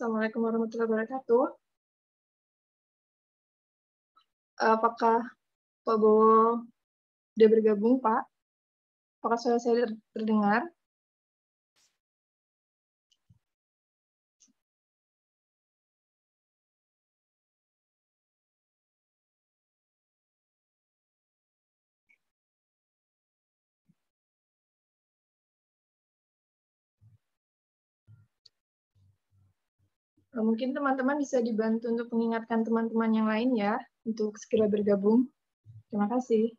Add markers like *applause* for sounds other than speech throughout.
Assalamualaikum warahmatullahi wabarakatuh. Apakah Pak Bowo sudah bergabung, Pak? Apakah suara saya terdengar? Eh, mungkin teman-teman bisa dibantu untuk mengingatkan teman-teman yang lain ya, untuk segera bergabung. Terima kasih.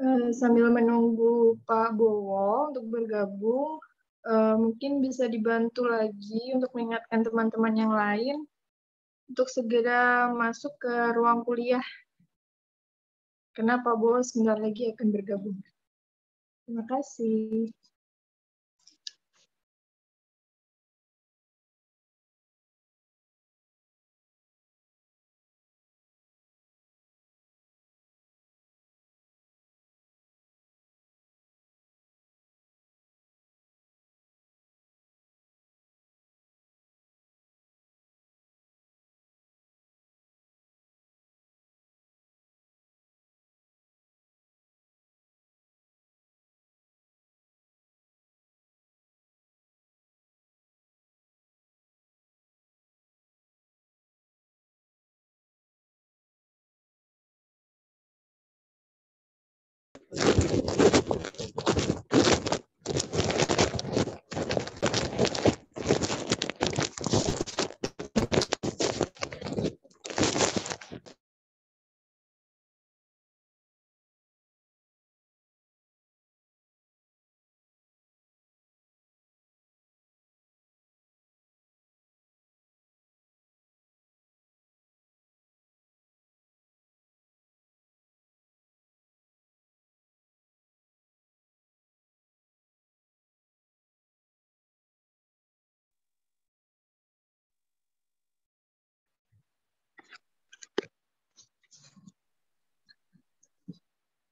Eh, sambil menunggu Pak Bowo untuk bergabung, uh, mungkin bisa dibantu lagi untuk mengingatkan teman-teman yang lain untuk segera masuk ke ruang kuliah. Kenapa Pak Bowo sebentar lagi akan bergabung. Terima kasih.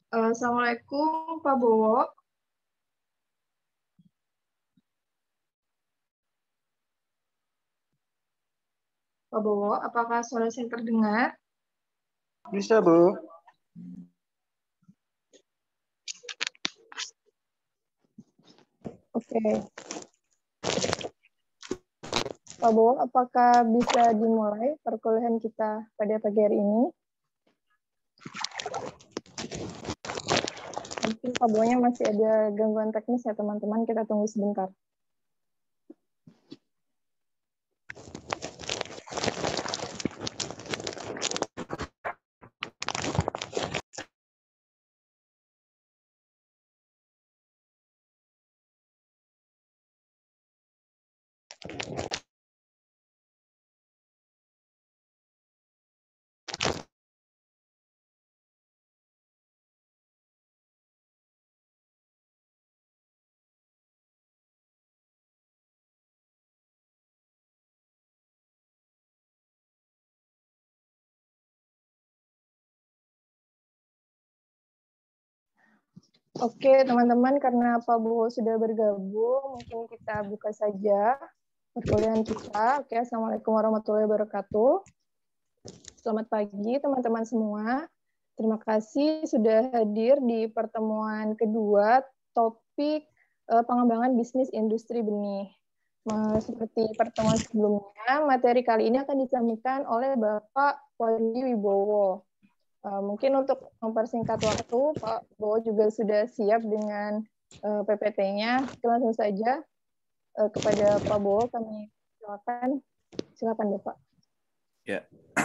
Eh, Assalamualaikum Pak Bowo. Pak Bowo, apakah suara saya terdengar? Bisa, Bu. Oke. Pak Bowo, apakah bisa dimulai perkuliahan kita pada pagi hari ini? mungkin Pabonya masih ada gangguan teknis ya teman-teman, kita tunggu sebentar. Oke, teman-teman, karena Pak Bowo sudah bergabung, mungkin kita buka saja perkuliahan kita. Oke, Assalamualaikum warahmatullahi wabarakatuh. Selamat pagi, teman-teman semua. Terima kasih sudah hadir di pertemuan kedua topik eh, pengembangan bisnis industri benih. Eh, seperti pertemuan sebelumnya, materi kali ini akan disampaikan oleh Bapak Wahyu Wibowo. Eh, mungkin untuk mempersingkat waktu, Pak Bowo juga sudah siap dengan uh, eh, PPT-nya. Langsung saja uh, kepada Pak Bowo kami silakan. Silakan, Bapak. Ya. *clears throat*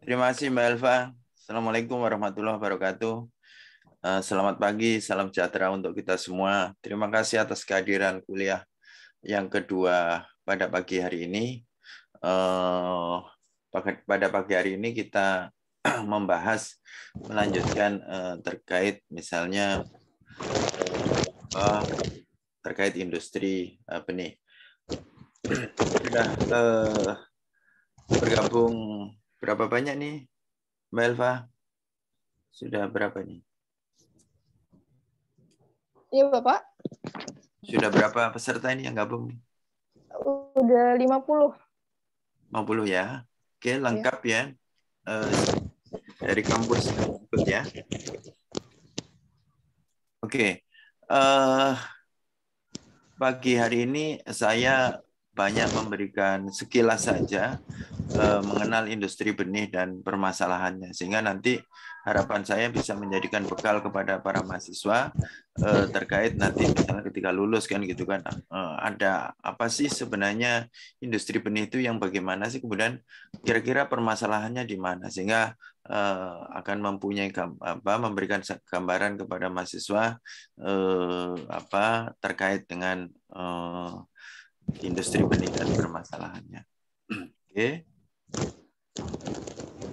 Terima kasih Mbak Elva. Assalamualaikum warahmatullahi wabarakatuh. Selamat pagi, salam sejahtera untuk kita semua. Terima kasih atas kehadiran kuliah yang kedua pada pagi hari ini. Uh, pada pagi hari ini kita *clears throat* membahas melanjutkan eh, terkait misalnya eh, terkait industri apa eh, nih sudah bergabung berapa banyak nih Mbak Elva sudah berapa nih Iya Bapak sudah berapa peserta ini yang gabung lima Udah 50. 50 ya. Oke, iya. lengkap ya. ya. Uh, dari kampus berikut ya. Oke. Uh, pagi hari ini saya banyak memberikan sekilas saja uh, mengenal industri benih dan permasalahannya sehingga nanti harapan saya bisa menjadikan bekal kepada para mahasiswa eh, terkait nanti misalnya ketika lulus kan gitu kan eh, ada apa sih sebenarnya industri benih itu yang bagaimana sih kemudian kira-kira permasalahannya di mana sehingga eh, akan mempunyai apa memberikan gambaran kepada mahasiswa eh, apa terkait dengan eh, industri benih dan permasalahannya. Oke. Okay.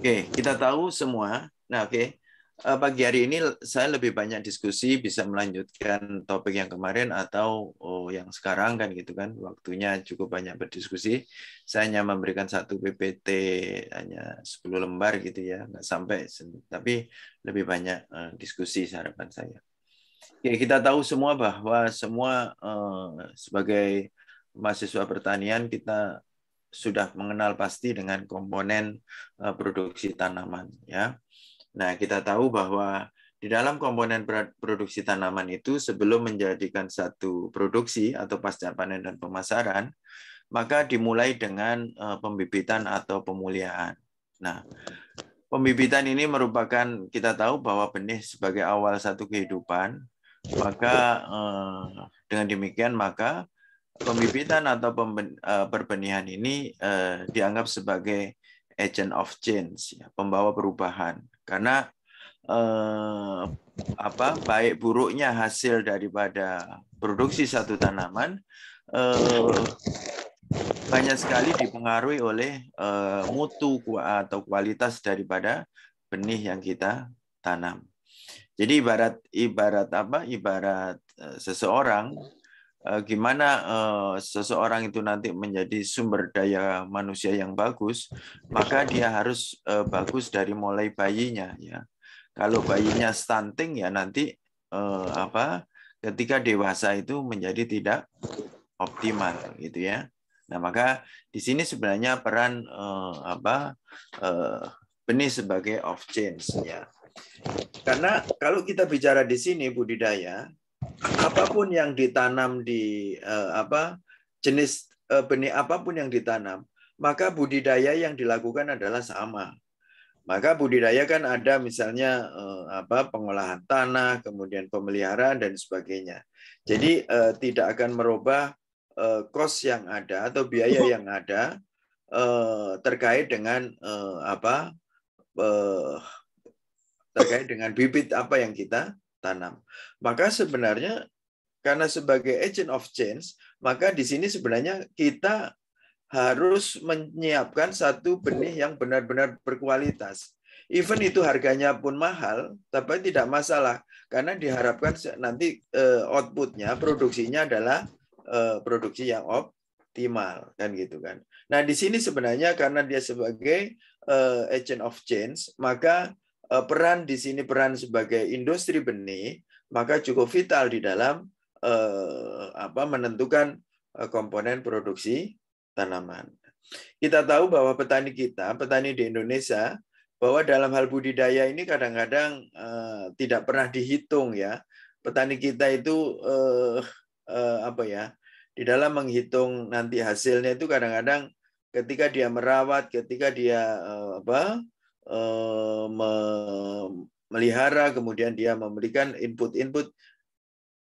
Oke, kita tahu semua Nah, oke. Okay. Eh, pagi hari ini saya lebih banyak diskusi bisa melanjutkan topik yang kemarin atau oh, yang sekarang kan gitu kan. Waktunya cukup banyak berdiskusi. Saya hanya memberikan satu PPT hanya 10 lembar gitu ya, nggak sampai tapi lebih banyak uh, diskusi harapan saya. Oke, kita tahu semua bahwa semua uh, sebagai mahasiswa pertanian kita sudah mengenal pasti dengan komponen produksi tanaman ya Nah, kita tahu bahwa di dalam komponen produksi tanaman itu sebelum menjadikan satu produksi atau pasca panen dan pemasaran, maka dimulai dengan eh, pembibitan atau pemuliaan. Nah, pembibitan ini merupakan kita tahu bahwa benih sebagai awal satu kehidupan, maka eh, dengan demikian maka pembibitan atau eh, perbenihan ini dianggap sebagai agent of change, ya, pembawa perubahan karena eh, apa baik buruknya hasil daripada produksi satu tanaman eh, banyak sekali dipengaruhi oleh eh, mutu atau kualitas daripada benih yang kita tanam. Jadi ibarat ibarat apa? Ibarat eh, seseorang Eh, gimana eh, seseorang itu nanti menjadi sumber daya manusia yang bagus, maka dia harus eh, bagus dari mulai bayinya ya. Kalau bayinya stunting ya nanti apa ketika dewasa itu menjadi tidak optimal gitu ya. Nah, maka di sini sebenarnya peran eh, apa eh, benih sebagai of change ya. Karena kalau kita bicara di sini budidaya apapun yang ditanam di uh, apa jenis uh, benih apapun yang ditanam, maka budidaya yang dilakukan adalah sama. Maka budidaya kan ada misalnya uh, apa pengolahan tanah, kemudian pemeliharaan dan sebagainya. Jadi uh, tidak akan merubah eh, kos yang ada atau biaya yang ada uh, terkait dengan uh, apa uh, terkait dengan bibit apa yang kita tanam. Maka sebenarnya karena sebagai agent of change, maka di sini sebenarnya kita harus menyiapkan satu benih yang benar-benar berkualitas. Even itu harganya pun mahal, tapi tidak masalah karena diharapkan nanti eh, outputnya, produksinya adalah eh, produksi yang optimal kan gitu kan. Nah di sini sebenarnya karena dia sebagai eh, agent of change, maka Eh, peran di sini peran sebagai industri benih, maka cukup vital di dalam eh, apa menentukan eh, komponen produksi tanaman. Kita tahu bahwa petani kita, petani di Indonesia, bahwa dalam hal budidaya ini kadang-kadang tidak pernah dihitung ya. Petani kita itu apa ya? Di dalam menghitung nanti hasilnya itu kadang-kadang ketika dia merawat, ketika dia apa Eh, melihara kemudian dia memberikan input-input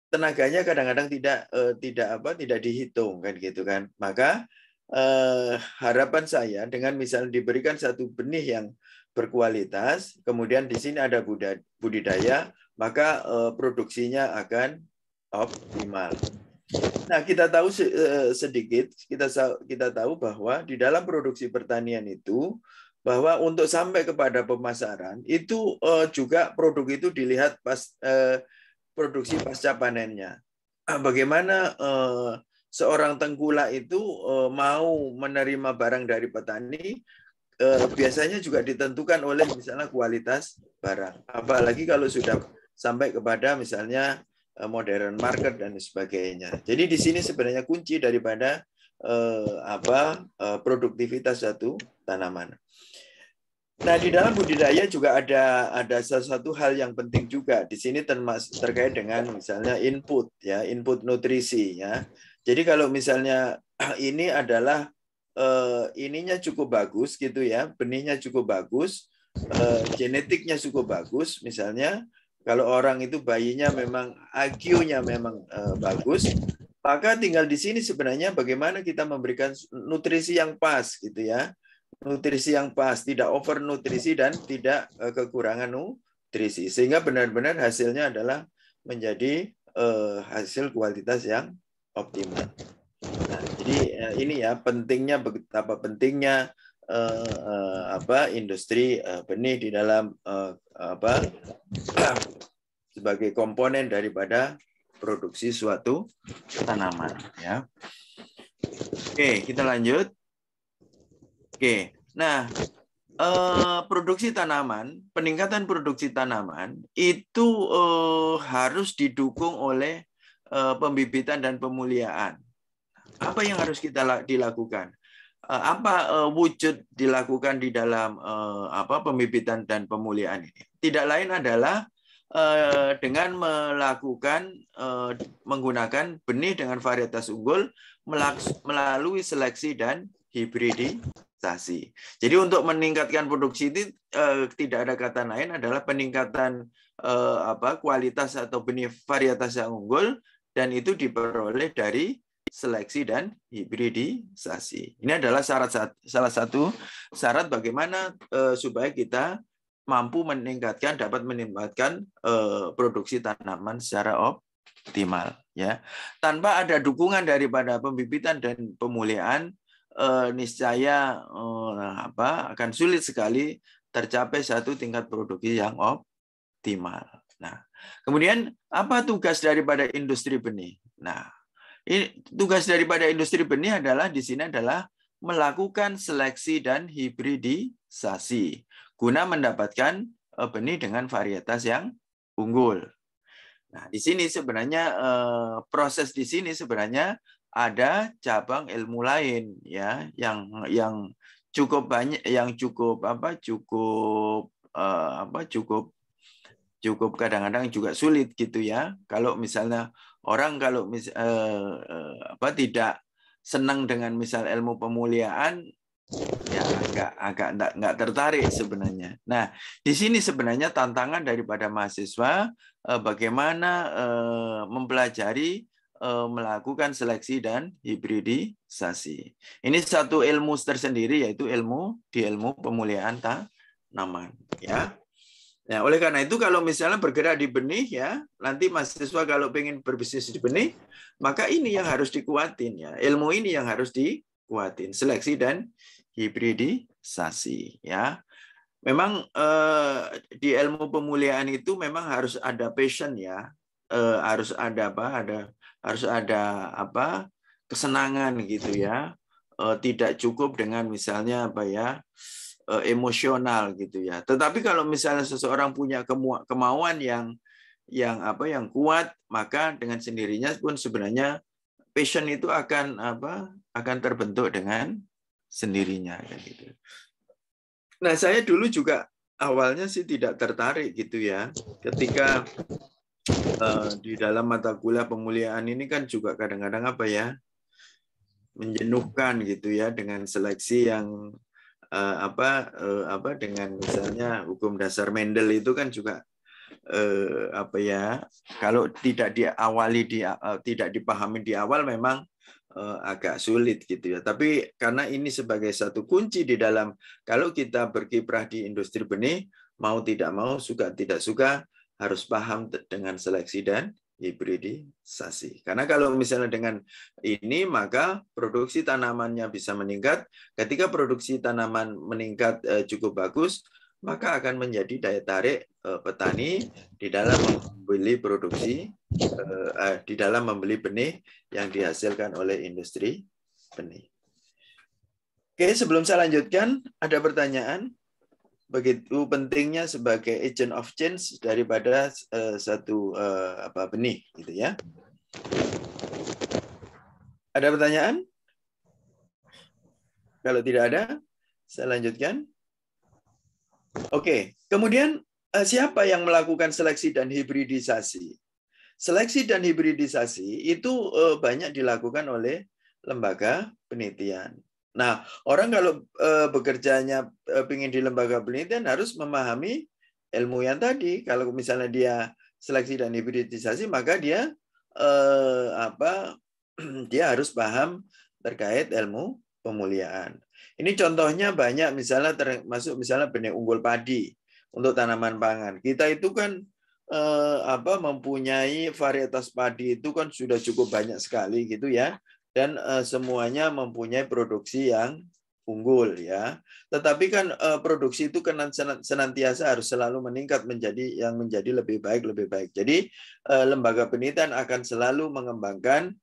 tenaganya kadang-kadang tidak eh, tidak apa tidak dihitung kan gitu kan maka eh, harapan saya dengan misalnya diberikan satu benih yang berkualitas kemudian di sini ada budidaya maka produksinya akan optimal nah kita tahu sedikit kita kita tahu bahwa di dalam produksi pertanian itu bahwa untuk sampai kepada pemasaran itu eh, juga produk itu dilihat pas eh, produksi pasca panennya. Ah, bagaimana eh, seorang tengkula itu mau menerima barang dari petani biasanya juga ditentukan oleh misalnya kualitas barang. Apalagi kalau sudah sampai kepada misalnya modern market dan sebagainya. Jadi di sini sebenarnya kunci daripada apa produktivitas satu tanaman. Nah, di dalam budidaya juga ada ada sesuatu hal yang penting juga. Di sini termasuk terkait dengan misalnya input ya, input nutrisi ya. Jadi kalau misalnya *clears throat* ini adalah eh, ininya cukup bagus gitu ya, benihnya cukup bagus, eh, genetiknya cukup bagus misalnya kalau orang itu bayinya memang IQ-nya memang eh, bagus, maka tinggal di sini sebenarnya bagaimana kita memberikan nutrisi yang pas gitu ya nutrisi yang pas, tidak overnutrisi dan tidak eh, kekurangan nutrisi. Sehingga benar-benar hasilnya adalah menjadi eh, hasil kualitas yang optimal. Nah, jadi eh, ini ya pentingnya betapa pentingnya apa industri benih di dalam apa sebagai komponen daripada produksi suatu tanaman ya. Oke, kita lanjut. Oke, nah eh, produksi tanaman, peningkatan produksi tanaman itu eh, harus didukung oleh eh, pembibitan dan pemuliaan. Apa yang harus kita dilakukan? apa wujud dilakukan di dalam apa pembibitan dan pemuliaan ini? Tidak lain adalah dengan melakukan menggunakan benih dengan varietas unggul melalui seleksi dan hibridisasi. Jadi untuk meningkatkan produksi itu eh, tidak ada kata lain adalah peningkatan eh, apa kualitas atau benih varietas yang unggul dan itu diperoleh dari seleksi dan hibridisasi. Ini adalah syarat salah satu syarat bagaimana eh, supaya kita mampu meningkatkan dapat meningkatkan eh, produksi tanaman secara optimal ya tanpa ada dukungan daripada pembibitan dan pemulihan eh, niscaya eh, apa akan sulit sekali tercapai satu tingkat produksi yang optimal. Nah, kemudian apa tugas daripada industri benih? Nah, tugas daripada industri benih adalah di sini adalah melakukan seleksi dan hibridisasi guna mendapatkan eh, benih dengan varietas yang unggul. Nah, di sini sebenarnya eh, proses di sini sebenarnya ada cabang ilmu lain ya yang yang cukup banyak yang cukup apa cukup uh, apa cukup cukup kadang-kadang juga sulit gitu ya kalau misalnya orang kalau mis, uh, uh, apa tidak senang dengan misal ilmu pemuliaan ya agak agak enggak, enggak tertarik sebenarnya. Nah, di sini sebenarnya tantangan daripada mahasiswa uh, bagaimana uh, mempelajari Eh, melakukan seleksi dan hibridisasi. Ini satu ilmu tersendiri yaitu ilmu di ilmu pemuliaan tanaman ya. Nah, oleh karena itu kalau misalnya bergerak di benih ya, nanti mahasiswa kalau ingin berbisnis di benih, maka ini yang harus dikuatin ya. Ilmu ini yang harus dikuatin, seleksi dan hibridisasi ya. Memang eh, di ilmu pemuliaan itu memang harus ada passion ya, eh, harus ada apa ada harus ada apa kesenangan gitu ya eh, tidak cukup dengan misalnya apa ya eh, emosional gitu ya tetapi kalau misalnya seseorang punya kemauan yang yang apa yang kuat maka dengan sendirinya pun sebenarnya passion itu akan apa akan terbentuk dengan sendirinya gitu nah saya dulu juga awalnya sih tidak tertarik gitu ya ketika uh, di dalam mata kuliah pemuliaan ini kan juga kadang-kadang apa ya menjenuhkan gitu ya dengan seleksi yang uh, apa uh, apa dengan misalnya hukum dasar Mendel itu kan juga uh, apa ya kalau tidak diawali di uh, tidak dipahami di awal memang agak sulit gitu ya tapi karena ini sebagai satu kunci di dalam kalau kita berkiprah di industri benih mau tidak mau suka tidak suka harus paham dengan seleksi dan hibridisasi. Karena kalau misalnya dengan ini maka produksi tanamannya bisa meningkat. Ketika produksi tanaman meningkat eh, cukup bagus, maka akan menjadi daya tarik eh, petani di dalam membeli produksi eh, di dalam membeli benih yang dihasilkan oleh industri benih. Oke, sebelum saya lanjutkan, ada pertanyaan? begitu pentingnya sebagai agent of change daripada uh, satu uh, apa benih gitu ya. Ada pertanyaan? Kalau tidak ada, saya lanjutkan. Oke, kemudian eh, siapa yang melakukan seleksi dan hibridisasi? Seleksi dan hibridisasi itu banyak dilakukan oleh lembaga penelitian. Nah, orang kalau eh, bekerjanya eh, ingin di lembaga penelitian harus memahami ilmu yang tadi. Kalau misalnya dia seleksi dan hibridisasi, maka dia eh, apa? *clears throat* Dia harus paham terkait ilmu pemuliaan. Ini contohnya banyak, misalnya termasuk misalnya benih unggul padi untuk tanaman pangan. Kita itu kan eh, apa mempunyai varietas padi itu kan sudah cukup banyak sekali gitu ya dan uh, semuanya mempunyai produksi yang unggul ya. Tetapi kan uh, produksi itu kan senantiasa harus selalu meningkat menjadi yang menjadi lebih baik lebih baik. Jadi uh, lembaga penelitian akan selalu mengembangkan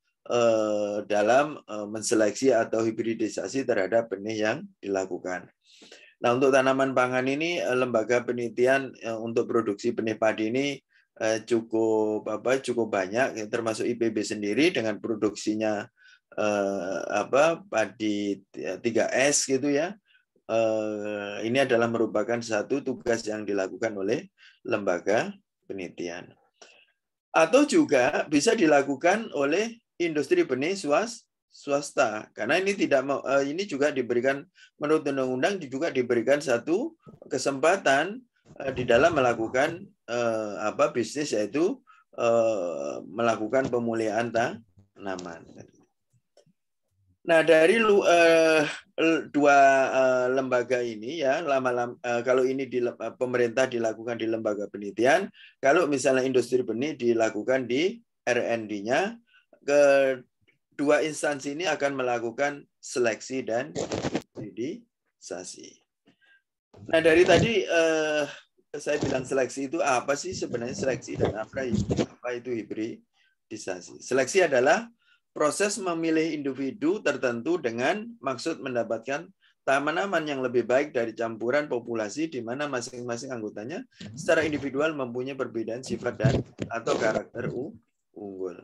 dalam uh, menseleksi atau hibridisasi terhadap benih yang dilakukan. Nah, untuk tanaman pangan ini lembaga penelitian untuk produksi benih padi ini cukup apa cukup banyak ya, termasuk IPB sendiri dengan produksinya eh, apa padi 3S ya, gitu ya. Eh, ini adalah merupakan satu tugas yang dilakukan oleh lembaga penelitian. Atau juga bisa dilakukan oleh industri benih swas, swasta karena ini tidak eh, ini juga diberikan menurut undang-undang juga diberikan satu kesempatan eh, di dalam melakukan eh, apa bisnis yaitu eh, melakukan pemulihan tanaman. Nah dari lu, uh, dua uh, lembaga ini ya lama-lama uh, eh, kalau ini di uh, pemerintah dilakukan di lembaga penelitian, kalau misalnya industri benih dilakukan di R&D-nya, kedua instansi ini akan melakukan seleksi dan hibridisasi. Nah dari tadi uh, saya bilang seleksi itu apa sih sebenarnya seleksi dan apa itu, apa itu hibridisasi? Seleksi adalah proses memilih individu tertentu dengan maksud mendapatkan tanaman yang lebih baik dari campuran populasi di mana masing-masing anggotanya secara individual mempunyai perbedaan sifat dan atau karakter unggul.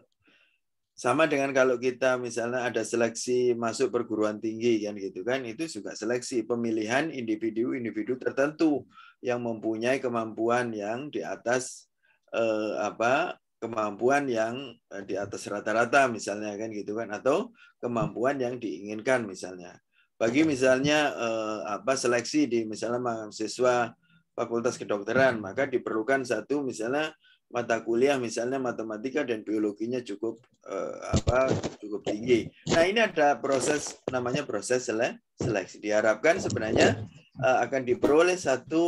Sama dengan kalau kita misalnya ada seleksi masuk perguruan tinggi kan gitu kan itu juga seleksi pemilihan individu-individu tertentu yang mempunyai kemampuan yang di atas eh, apa kemampuan yang eh, di atas rata-rata misalnya kan gitu kan atau kemampuan yang diinginkan misalnya bagi misalnya eh, apa seleksi di misalnya mahasiswa fakultas kedokteran maka diperlukan satu misalnya mata kuliah misalnya matematika dan biologinya cukup eh, apa cukup tinggi nah ini ada proses namanya proses sele seleksi diharapkan sebenarnya eh, akan diperoleh satu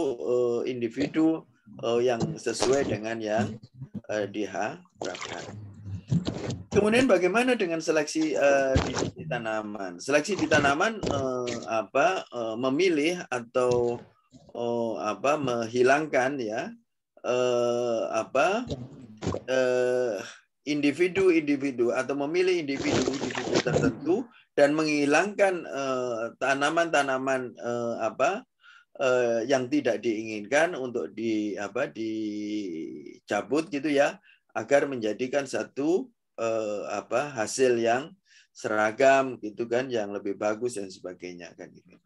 eh, individu uh, yang sesuai dengan yang uh, eh, diharapkan. Kemudian bagaimana dengan seleksi uh, di, di tanaman? Seleksi di tanaman uh, apa uh, memilih atau uh, apa menghilangkan ya uh, apa individu individu-individu atau memilih individu-individu tertentu dan menghilangkan tanaman-tanaman uh, uh, apa eh, yang tidak diinginkan untuk di apa dicabut gitu ya agar menjadikan satu eh, apa hasil yang seragam gitu kan yang lebih bagus dan sebagainya kan gitu.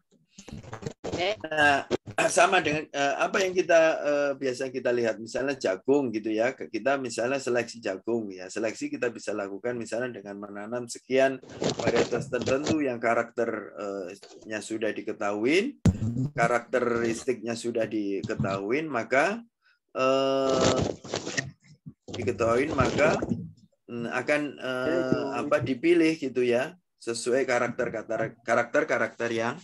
Nah, *clears throat* sama dengan uh, apa yang kita uh, biasa kita lihat misalnya jagung gitu ya kita misalnya seleksi jagung ya seleksi kita bisa lakukan misalnya dengan menanam sekian varietas tertentu yang karakternya sudah diketahui karakteristiknya sudah diketahui maka uh, diketahui maka mm, akan eh, apa dipilih gitu ya sesuai karakter karakter karakter yang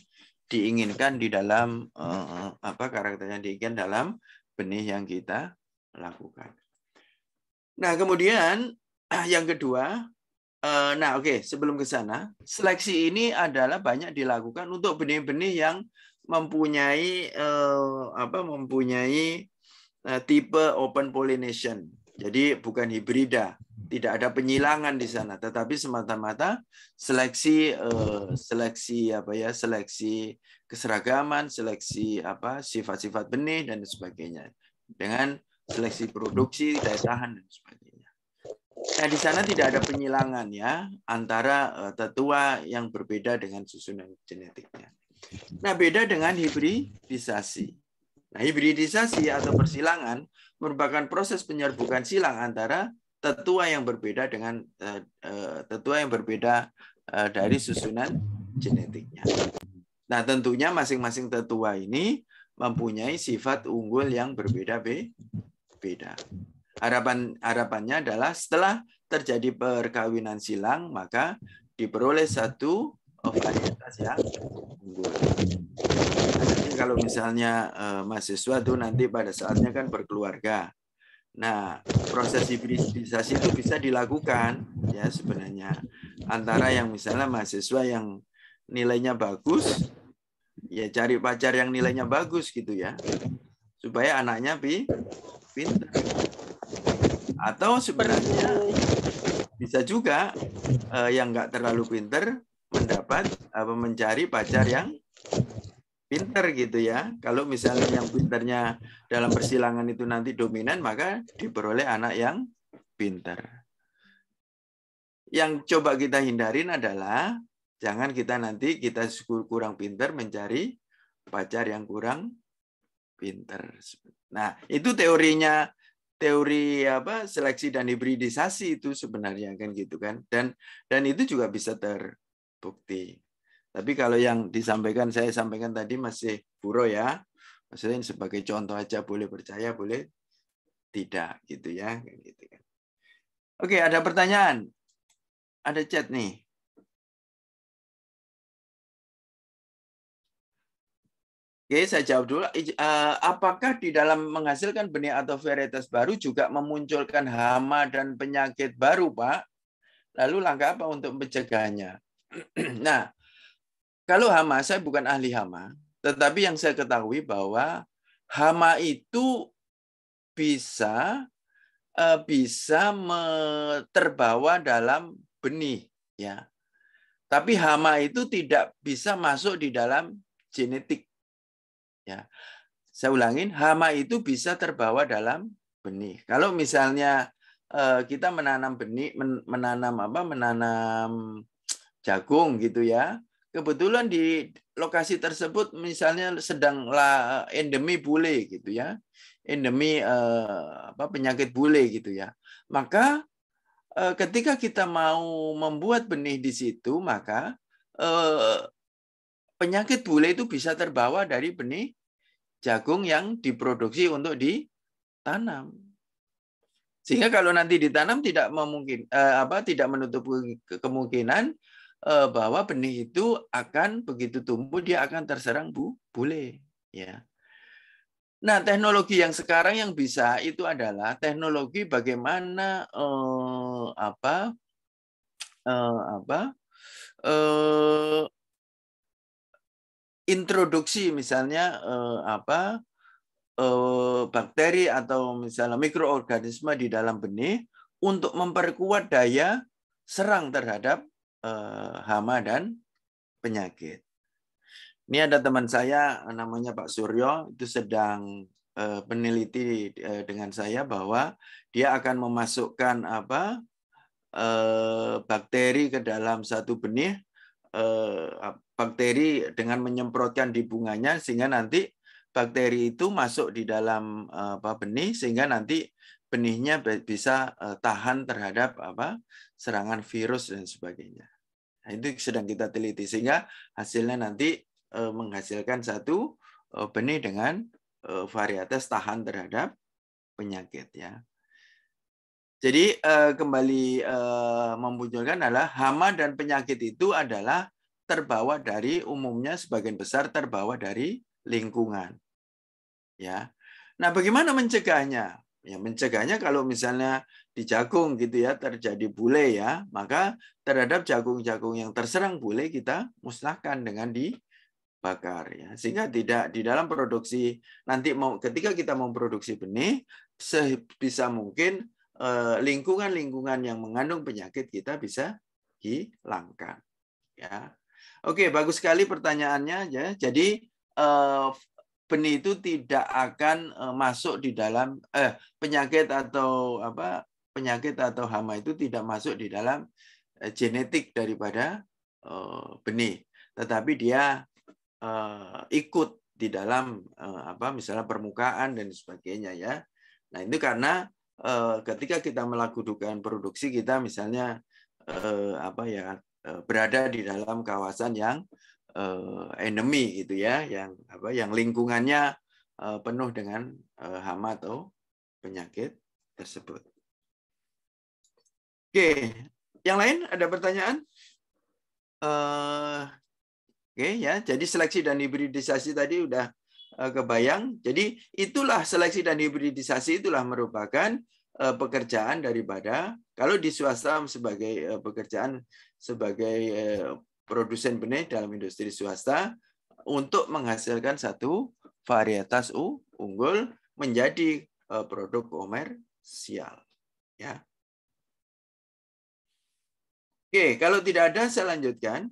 diinginkan di dalam uh, apa karakternya diinginkan dalam benih yang kita lakukan. Nah, kemudian *clears throat* yang kedua, uh, nah oke, okay, sebelum ke sana, seleksi ini adalah banyak dilakukan untuk benih-benih yang mempunyai uh, apa mempunyai uh, tipe open pollination. Jadi bukan hibrida tidak ada penyilangan di sana, tetapi semata-mata seleksi eh, seleksi apa ya, seleksi keseragaman, seleksi apa sifat-sifat benih dan sebagainya dengan seleksi produksi daya tahan dan sebagainya. Nah di sana tidak ada penyilangan ya antara eh, tetua yang berbeda dengan susunan genetiknya. Nah beda dengan hibridisasi. Nah hibridisasi atau persilangan merupakan proses penyerbukan silang antara tetua yang berbeda dengan eh, eh, tetua yang berbeda eh, dari susunan genetiknya. Nah, tentunya masing-masing tetua ini mempunyai sifat unggul yang berbeda-beda. Harapan harapannya adalah setelah terjadi perkawinan silang, maka diperoleh satu varietas yang unggul. Jadi kalau misalnya eh, mahasiswa tuh nanti pada saatnya kan berkeluarga, Nah, proses hibridisasi itu bisa dilakukan ya sebenarnya antara yang misalnya mahasiswa yang nilainya bagus ya cari pacar yang nilainya bagus gitu ya. Supaya anaknya pi pintar. Atau sebenarnya bisa juga eh, yang nggak terlalu pintar mendapat apa mencari pacar yang pinter gitu ya. Kalau misalnya yang pinternya dalam persilangan itu nanti dominan, maka diperoleh anak yang pinter. Yang coba kita hindarin adalah jangan kita nanti kita kurang pinter mencari pacar yang kurang pinter. Nah, itu teorinya teori apa seleksi dan hibridisasi itu sebenarnya kan gitu kan. Dan dan itu juga bisa terbukti. Tapi kalau yang disampaikan saya sampaikan tadi masih buruk ya. Maksudnya sebagai contoh aja boleh percaya, boleh tidak gitu ya, gitu ya. Oke, ada pertanyaan? Ada chat nih. Oke, saya jawab dulu. Eh, apakah di dalam menghasilkan benih atau varietas baru juga memunculkan hama dan penyakit baru, Pak? Lalu langkah apa untuk mencegahnya? *clears throat* Nah, kalau hama, saya bukan ahli hama, tetapi yang saya ketahui bahwa hama itu bisa eh, bisa terbawa dalam benih ya. Tapi hama itu tidak bisa masuk di dalam genetik. Ya. Saya ulangin, hama itu bisa terbawa dalam benih. Kalau misalnya eh, kita menanam benih, menanam apa? Menanam jagung gitu ya kebetulan di lokasi tersebut misalnya sedang endemi bule gitu ya endemi eh, apa penyakit bule gitu ya maka eh, ketika kita mau membuat benih di situ maka eh, penyakit bule itu bisa terbawa dari benih jagung yang diproduksi untuk ditanam sehingga kalau nanti ditanam tidak memungkin eh, apa tidak menutup kemungkinan Eh, bahwa benih itu akan begitu tumbuh dia akan terserang bu bule ya nah teknologi yang sekarang yang bisa itu adalah teknologi bagaimana eh, apa eh, apa eh, introduksi misalnya eh, apa eh, bakteri atau misalnya mikroorganisme di dalam benih untuk memperkuat daya serang terhadap eh, hama dan penyakit. Ini ada teman saya eh, namanya Pak Suryo itu sedang eh, peneliti eh, dengan saya bahwa dia akan memasukkan apa eh, bakteri ke dalam satu benih eh, bakteri dengan menyemprotkan di bunganya sehingga nanti bakteri itu masuk di dalam eh, apa benih sehingga nanti benihnya bisa eh, tahan terhadap apa serangan virus dan sebagainya. Nah, itu sedang kita teliti sehingga hasilnya nanti eh, menghasilkan satu eh, benih dengan eh, varietas tahan terhadap penyakit ya. Jadi kembali memunculkan adalah hama dan penyakit itu adalah terbawa dari umumnya sebagian besar terbawa dari lingkungan. Ya. Nah, bagaimana mencegahnya? Ya, mencegahnya kalau misalnya di jagung gitu ya terjadi bule ya maka terhadap jagung-jagung yang terserang bule kita musnahkan dengan dibakar ya sehingga tidak di dalam produksi nanti mau ketika kita memproduksi benih sebisa mungkin eh, lingkungan-lingkungan yang mengandung penyakit kita bisa hilangkan ya oke bagus sekali pertanyaannya ya jadi eh, benih itu tidak akan eh, masuk di dalam eh, penyakit atau apa penyakit atau hama itu tidak masuk di dalam eh, genetik daripada eh, benih, tetapi dia eh, ikut di dalam apa misalnya permukaan dan sebagainya ya. Nah itu karena ketika kita melakukan produksi kita misalnya apa ya berada di dalam kawasan yang endemi gitu ya, yang apa yang lingkungannya penuh dengan hama atau penyakit tersebut. Oke, yang lain ada pertanyaan? Uh, Oke okay, ya, jadi seleksi dan hibridisasi tadi udah uh, kebayang. Jadi itulah seleksi dan hibridisasi itulah merupakan uh, pekerjaan daripada kalau di swasta sebagai uh, pekerjaan sebagai uh, produsen benih dalam industri swasta untuk menghasilkan satu varietas unggul menjadi uh, produk komersial. Ya. Oke, kalau tidak ada saya lanjutkan.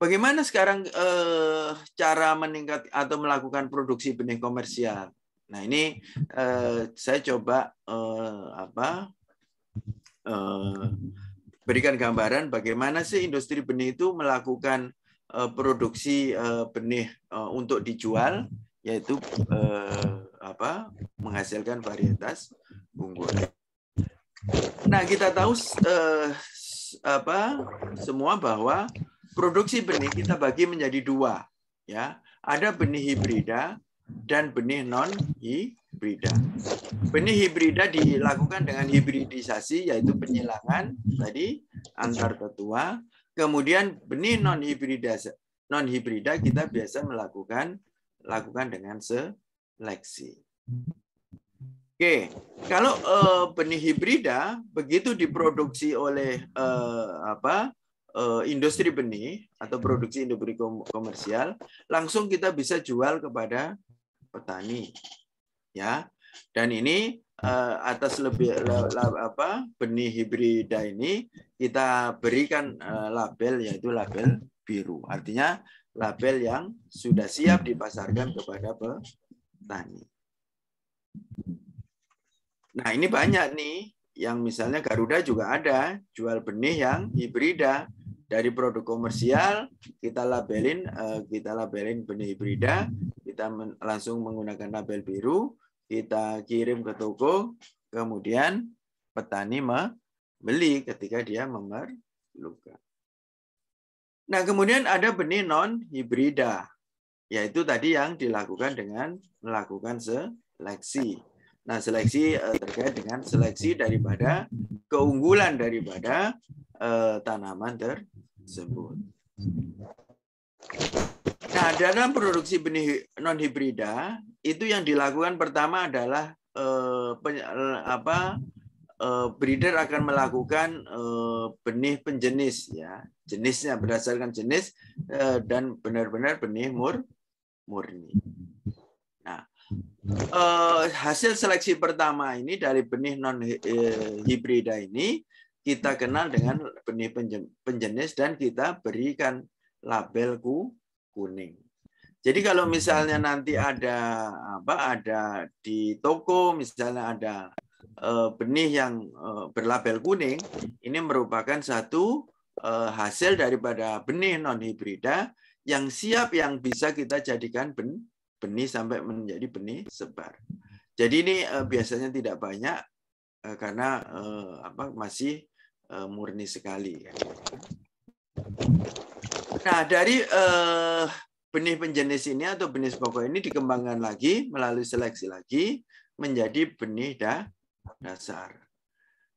Bagaimana sekarang eh, cara meningkat atau melakukan produksi benih komersial? Nah ini eh, saya coba eh, apa eh, berikan gambaran bagaimana sih industri benih itu melakukan eh, produksi eh, benih eh, untuk dijual, yaitu eh, apa menghasilkan varietas unggul. Nah, kita tahu eh, apa semua bahwa produksi benih kita bagi menjadi dua, ya. Ada benih hibrida dan benih non hibrida. Benih hibrida dilakukan dengan hibridisasi yaitu penyilangan tadi antar tetua. Kemudian benih non hibrida non hibrida kita biasa melakukan lakukan dengan seleksi. Oke, kalau uh, benih hibrida begitu diproduksi oleh uh, apa uh, industri benih atau produksi industri komersial, langsung kita bisa jual kepada petani, ya. Dan ini uh, atas lebih la, la, apa benih hibrida ini kita berikan uh, label yaitu label biru, artinya label yang sudah siap dipasarkan kepada petani. Nah, ini banyak nih yang misalnya Garuda juga ada jual benih yang hibrida dari produk komersial kita labelin eh, kita labelin benih hibrida kita langsung menggunakan label biru kita kirim ke toko kemudian petani membeli ketika dia memerlukan. Nah, kemudian ada benih non hibrida yaitu tadi yang dilakukan dengan melakukan seleksi. Nah, seleksi eh, terkait dengan seleksi daripada keunggulan daripada eh, tanaman tersebut. Nah, dalam produksi benih non hibrida itu yang dilakukan pertama adalah eh, apa breeder akan melakukan benih penjenis ya, jenisnya berdasarkan jenis dan benar-benar benih mur murni. Uh, hasil seleksi pertama ini dari benih non eh, hibrida ini kita kenal dengan benih penjenis dan kita berikan label kuning. Jadi kalau misalnya nanti ada apa ada di toko misalnya ada eh, benih yang berlabel kuning, ini merupakan satu hasil daripada benih non hibrida yang siap yang bisa kita jadikan benih sampai menjadi benih sebar. Jadi ini eh, biasanya tidak banyak eh, karena eh, apa masih murni sekali. Nah dari benih penjenis ini atau benih pokok ini dikembangkan lagi melalui seleksi lagi menjadi benih dah, dasar.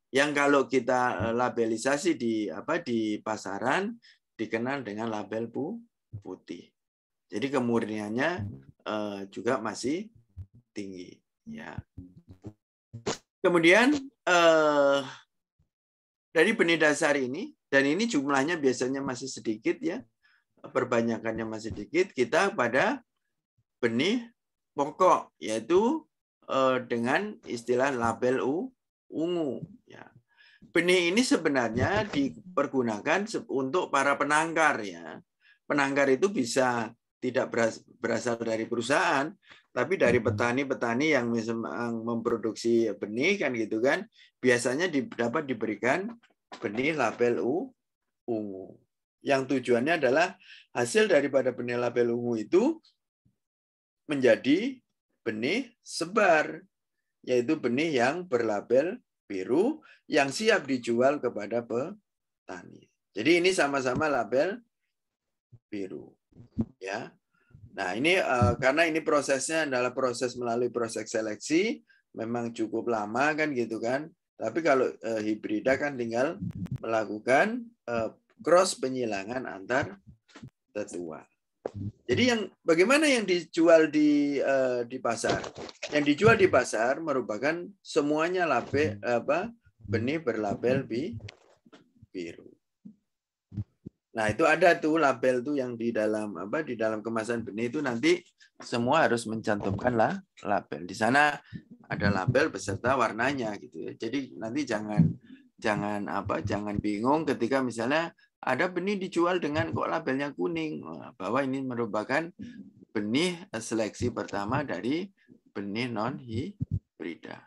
Yang kalau kita labelisasi di apa di pasaran dikenal dengan label putih. Jadi kemurniannya Eh, juga masih tinggi. Ya. Kemudian uh, dari benih dasar ini dan ini jumlahnya biasanya masih sedikit ya, perbanyakannya masih sedikit. Kita pada benih pokok yaitu uh, dengan istilah label U, ungu. Ya. Benih ini sebenarnya dipergunakan untuk para penangkar ya. Penangkar itu bisa tidak berasal dari perusahaan, tapi dari mm-hmm. petani-petani yang memproduksi benih kan gitu kan, biasanya dapat diberikan benih label U ungu. Yang tujuannya adalah hasil daripada benih label ungu itu menjadi benih sebar, yaitu benih yang berlabel biru yang siap dijual kepada petani. Jadi ini sama-sama label biru ya. Nah, ini eh, karena ini prosesnya adalah proses melalui proses seleksi, memang cukup lama kan gitu kan. Tapi kalau eh, hibrida kan tinggal melakukan eh, cross penyilangan antar tetua. Jadi yang bagaimana yang dijual di di pasar? Yang dijual di pasar merupakan semuanya label apa benih berlabel bi, biru. Nah, itu ada tuh label tuh yang di dalam apa di dalam kemasan benih itu nanti semua harus mencantumkan lah label. Di sana ada label beserta warnanya gitu ya. Jadi nanti jangan jangan apa jangan bingung ketika misalnya ada benih dijual dengan kok labelnya kuning bahwa ini merupakan benih seleksi pertama dari benih non hibrida.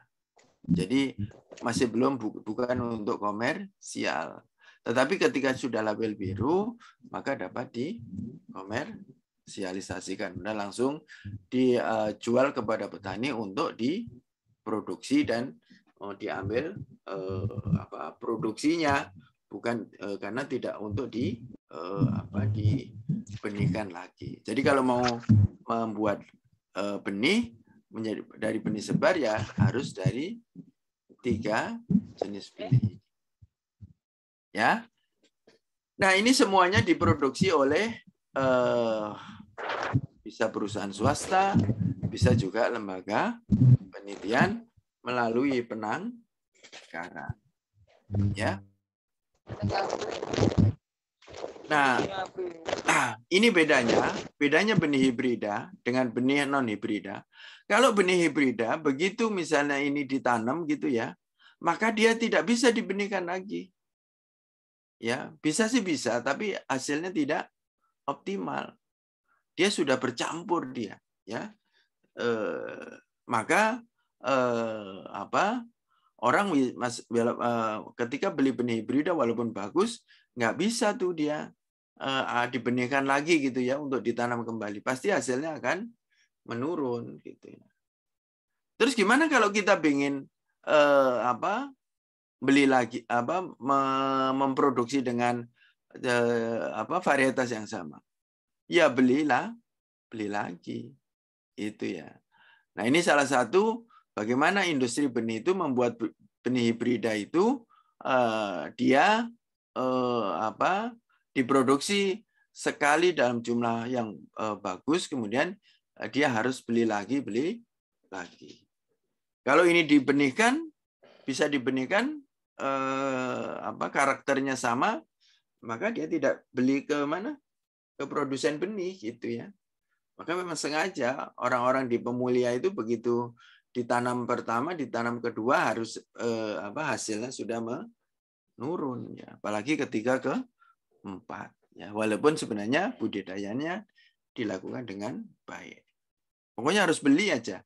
Jadi masih belum bukan untuk komersial. Tetapi ketika sudah label biru, maka dapat dikomersialisasikan. Dan langsung dijual kepada petani untuk diproduksi dan eh, diambil eh, apa produksinya bukan eh, karena tidak untuk di apa dibenihkan lagi. Jadi kalau mau membuat benih menjadi dari benih sebar ya harus dari tiga jenis benih ya. Nah, ini semuanya diproduksi oleh uh, bisa perusahaan swasta, bisa juga lembaga penelitian melalui penangkaran. Ya. Nah, *clears throat* ini bedanya, bedanya benih hibrida dengan benih non hibrida. Kalau benih hibrida begitu misalnya ini ditanam gitu ya, maka dia tidak bisa dibenihkan lagi. Ya, bisa sih bisa, tapi hasilnya tidak optimal. Dia sudah bercampur dia, ya. E, maka e, apa? Orang mas, e, ketika beli benih hibrida walaupun bagus, nggak bisa tuh dia e, dibenihkan lagi gitu ya untuk ditanam kembali. Pasti hasilnya akan menurun gitu ya. Terus gimana kalau kita ingin e, apa beli lagi apa memproduksi dengan eh, apa varietas yang sama. Ya belilah, beli lagi. Itu ya. Nah, ini salah satu bagaimana industri benih itu membuat benih hibrida itu eh, dia eh, apa diproduksi sekali dalam jumlah yang bagus kemudian dia harus beli lagi beli lagi kalau ini dibenihkan bisa dibenihkan eh, apa karakternya sama, maka dia tidak beli ke mana? Ke produsen benih gitu ya. Maka memang sengaja orang-orang di pemulia itu begitu ditanam pertama, ditanam kedua harus eh, apa hasilnya sudah menurun ya. Apalagi ketiga ke empat ya. Walaupun sebenarnya budidayanya dilakukan dengan baik. Pokoknya harus beli aja.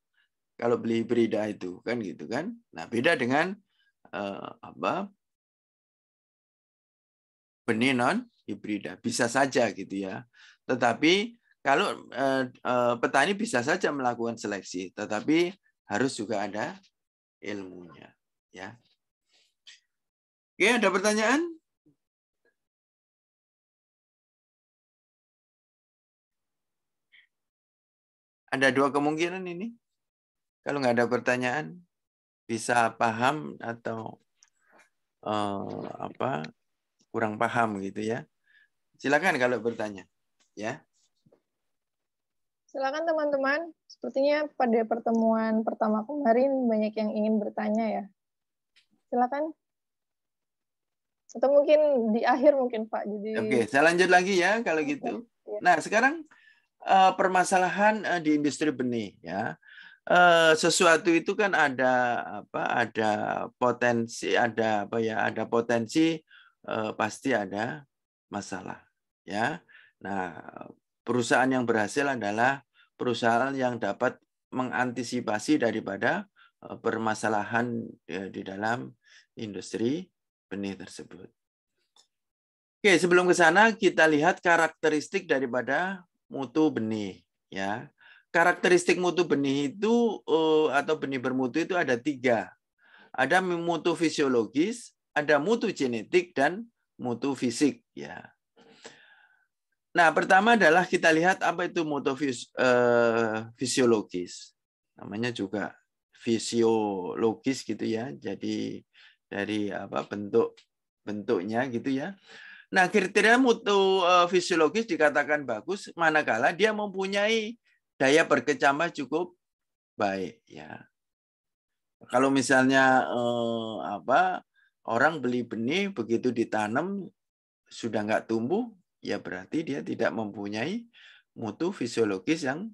Kalau beli hibrida itu kan gitu kan. Nah, beda dengan uh, apa benih non hibrida bisa saja gitu ya tetapi kalau uh, uh, petani bisa saja melakukan seleksi tetapi harus juga ada ilmunya ya oke ada pertanyaan ada dua kemungkinan ini kalau nggak ada pertanyaan bisa paham atau uh, apa kurang paham gitu ya. Silakan kalau bertanya, ya. Silakan teman-teman. Sepertinya pada pertemuan pertama kemarin banyak yang ingin bertanya ya. Silakan. Atau mungkin di akhir mungkin Pak. Jadi. Oke, saya lanjut lagi ya kalau gitu. Iya. Nah sekarang eh, permasalahan eh, di industri benih ya. Eh, sesuatu itu kan ada apa ada potensi ada apa ya ada potensi uh, pasti ada masalah ya nah perusahaan yang berhasil adalah perusahaan yang dapat mengantisipasi daripada eh, permasalahan ya, di dalam industri benih tersebut. Oke, sebelum ke sana kita lihat karakteristik daripada mutu benih ya karakteristik mutu benih itu eh, atau benih bermutu itu ada tiga. Ada mutu fisiologis, ada mutu genetik dan mutu fisik ya. Nah, pertama adalah kita lihat apa itu mutu eh, fisiologis. Namanya juga fisiologis gitu ya. Jadi dari apa bentuk bentuknya gitu ya. Nah, kriteria mutu eh, fisiologis dikatakan bagus manakala dia mempunyai daya berkecambah cukup baik ya. Kalau misalnya eh, apa orang beli benih begitu ditanam sudah nggak tumbuh ya berarti dia tidak mempunyai mutu fisiologis yang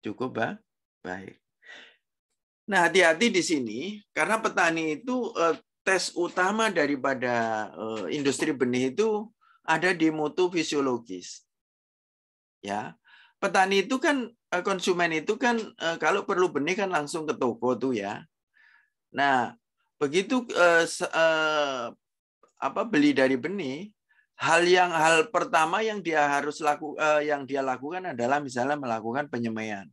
cukup bah, baik. Nah hati-hati di sini karena petani itu eh, tes utama daripada eh, industri benih itu ada di mutu fisiologis. Ya, petani itu kan Eh, konsumen itu kan eh, kalau perlu benih kan langsung ke toko tuh ya. Nah, begitu eh, eh, apa beli dari benih, hal yang hal pertama yang dia harus laku eh, yang dia lakukan adalah misalnya melakukan penyemaian.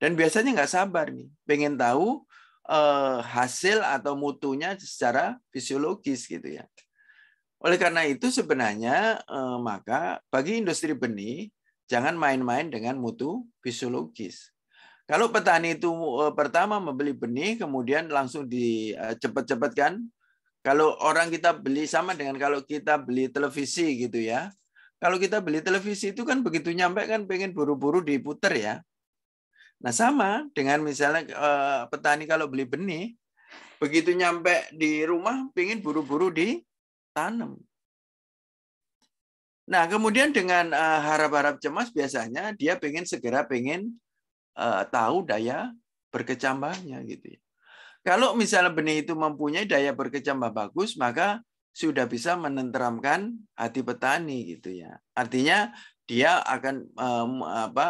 Dan biasanya nggak sabar nih, pengen tahu eh, hasil atau mutunya secara fisiologis gitu ya. Oleh karena itu sebenarnya eh, maka bagi industri benih Jangan main-main dengan mutu fisiologis. Kalau petani itu eh, pertama membeli benih, kemudian langsung di eh, cepat Kalau orang kita beli sama dengan kalau kita beli televisi gitu ya. Kalau kita beli televisi itu kan begitu nyampe kan pengen buru-buru diputer ya. Nah sama dengan misalnya eh, petani kalau beli benih, begitu nyampe di rumah pengen buru-buru ditanam. Nah, kemudian dengan eh, harap-harap cemas biasanya dia pengen segera pengen eh, tahu daya berkecambahnya gitu ya. Kalau misalnya benih itu mempunyai daya berkecambah bagus, maka sudah bisa menenteramkan hati petani gitu ya. Artinya dia akan eh, apa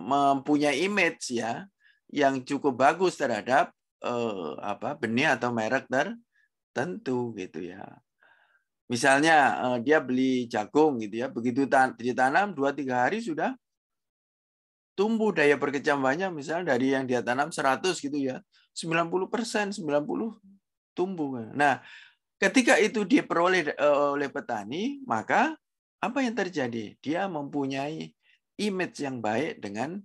mempunyai image ya yang cukup bagus terhadap apa benih atau merek tertentu gitu ya. Misalnya eh, dia beli jagung gitu ya, begitu ditanam dua tiga hari sudah tumbuh daya berkecambahnya misalnya dari yang dia tanam 100 gitu ya, 90 persen, 90 tumbuh. Nah, ketika itu diperoleh eh, oleh petani, maka apa yang terjadi? Dia mempunyai image yang baik dengan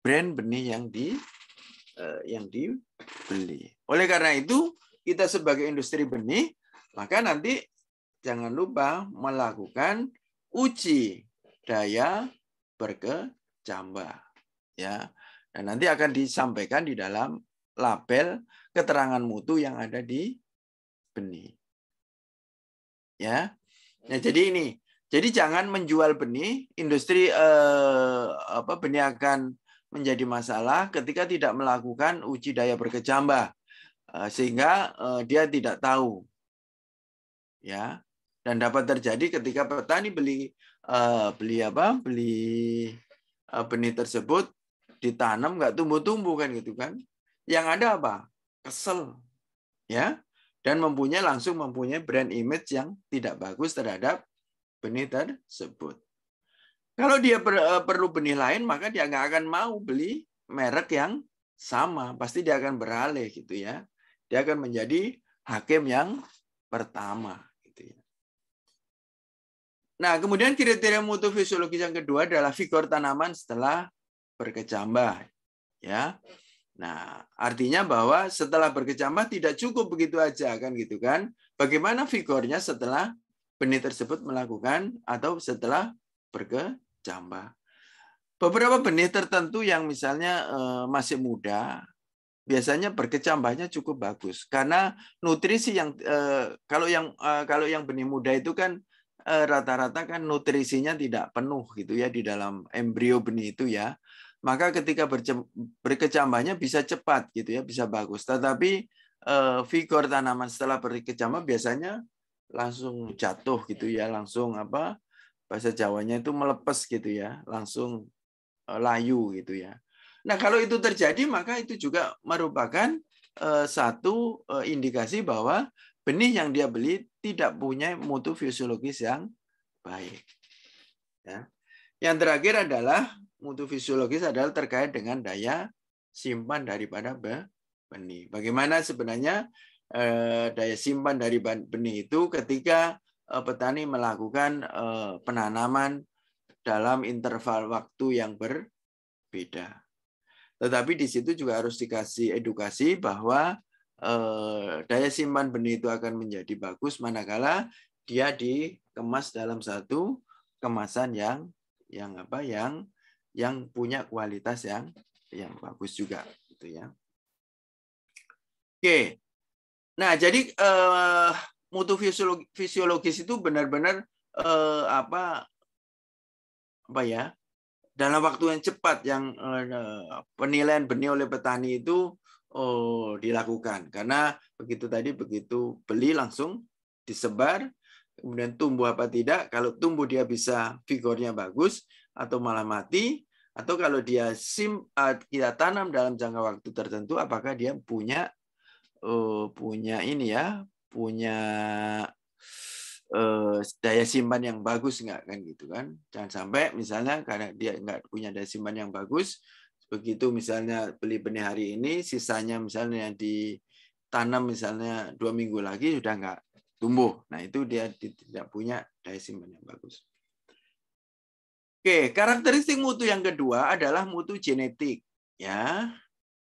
brand benih yang di eh, yang dibeli. Oleh karena itu, kita sebagai industri benih, maka nanti jangan lupa melakukan uji daya berkecambah ya. Dan nanti akan disampaikan di dalam label keterangan mutu yang ada di benih. Ya. Nah, jadi ini. Jadi jangan menjual benih, industri eh, apa benih akan menjadi masalah ketika tidak melakukan uji daya berkecambah eh, sehingga eh, dia tidak tahu. Ya dan dapat terjadi ketika petani beli eh, beli apa beli eh, benih tersebut ditanam nggak tumbuh-tumbuh kan gitu kan yang ada apa kesel ya dan mempunyai langsung mempunyai brand image yang tidak bagus terhadap benih tersebut kalau dia eh, perlu benih lain maka dia nggak akan mau beli merek yang sama pasti dia akan beralih gitu ya dia akan menjadi hakim yang pertama Nah, kemudian kriteria mutu fisiologis yang kedua adalah vigor tanaman setelah berkecambah. Ya. Nah, artinya bahwa setelah berkecambah tidak cukup begitu aja kan gitu kan. Bagaimana vigornya setelah benih tersebut melakukan atau setelah berkecambah. Beberapa benih tertentu yang misalnya eh, masih muda biasanya berkecambahnya cukup bagus karena nutrisi yang eh, kalau yang eh, kalau yang benih muda itu kan Eh, rata-rata kan nutrisinya tidak penuh gitu ya di dalam embrio benih itu ya. Maka ketika berkecambahnya bisa cepat gitu ya, bisa bagus. Tetapi eh, vigor tanaman setelah berkecambah biasanya langsung jatuh gitu ya, langsung apa bahasa Jawanya itu melepas gitu ya, langsung eh, layu gitu ya. Nah, kalau itu terjadi maka itu juga merupakan satu indikasi bahwa benih yang dia beli tidak punya mutu fisiologis yang baik. Ya. Yang terakhir adalah mutu fisiologis adalah terkait dengan daya simpan daripada benih. Bagaimana sebenarnya eh, daya simpan dari benih itu ketika eh, petani melakukan eh, penanaman dalam interval waktu yang berbeda. Tetapi di situ juga harus dikasih edukasi bahwa Eh, daya simpan benih itu akan menjadi bagus manakala dia dikemas dalam satu kemasan yang yang apa yang yang punya kualitas yang yang bagus juga gitu ya. Oke. Nah, jadi eh, mutu fisiologis, fisiologis itu benar-benar eh, apa apa ya? Dalam waktu yang cepat yang eh, penilaian benih oleh petani itu oh, dilakukan karena begitu tadi begitu beli langsung disebar kemudian tumbuh apa tidak kalau tumbuh dia bisa figurnya bagus atau malah mati atau kalau dia sim eh, kita tanam dalam jangka waktu tertentu apakah dia punya uh, punya ini ya punya uh, daya simpan yang bagus nggak kan gitu kan jangan sampai misalnya karena dia nggak punya daya simpan yang bagus begitu misalnya beli benih hari ini sisanya misalnya ditanam misalnya dua minggu lagi sudah nggak tumbuh nah itu dia tidak punya daya simpan yang bagus oke karakteristik mutu yang kedua adalah mutu genetik ya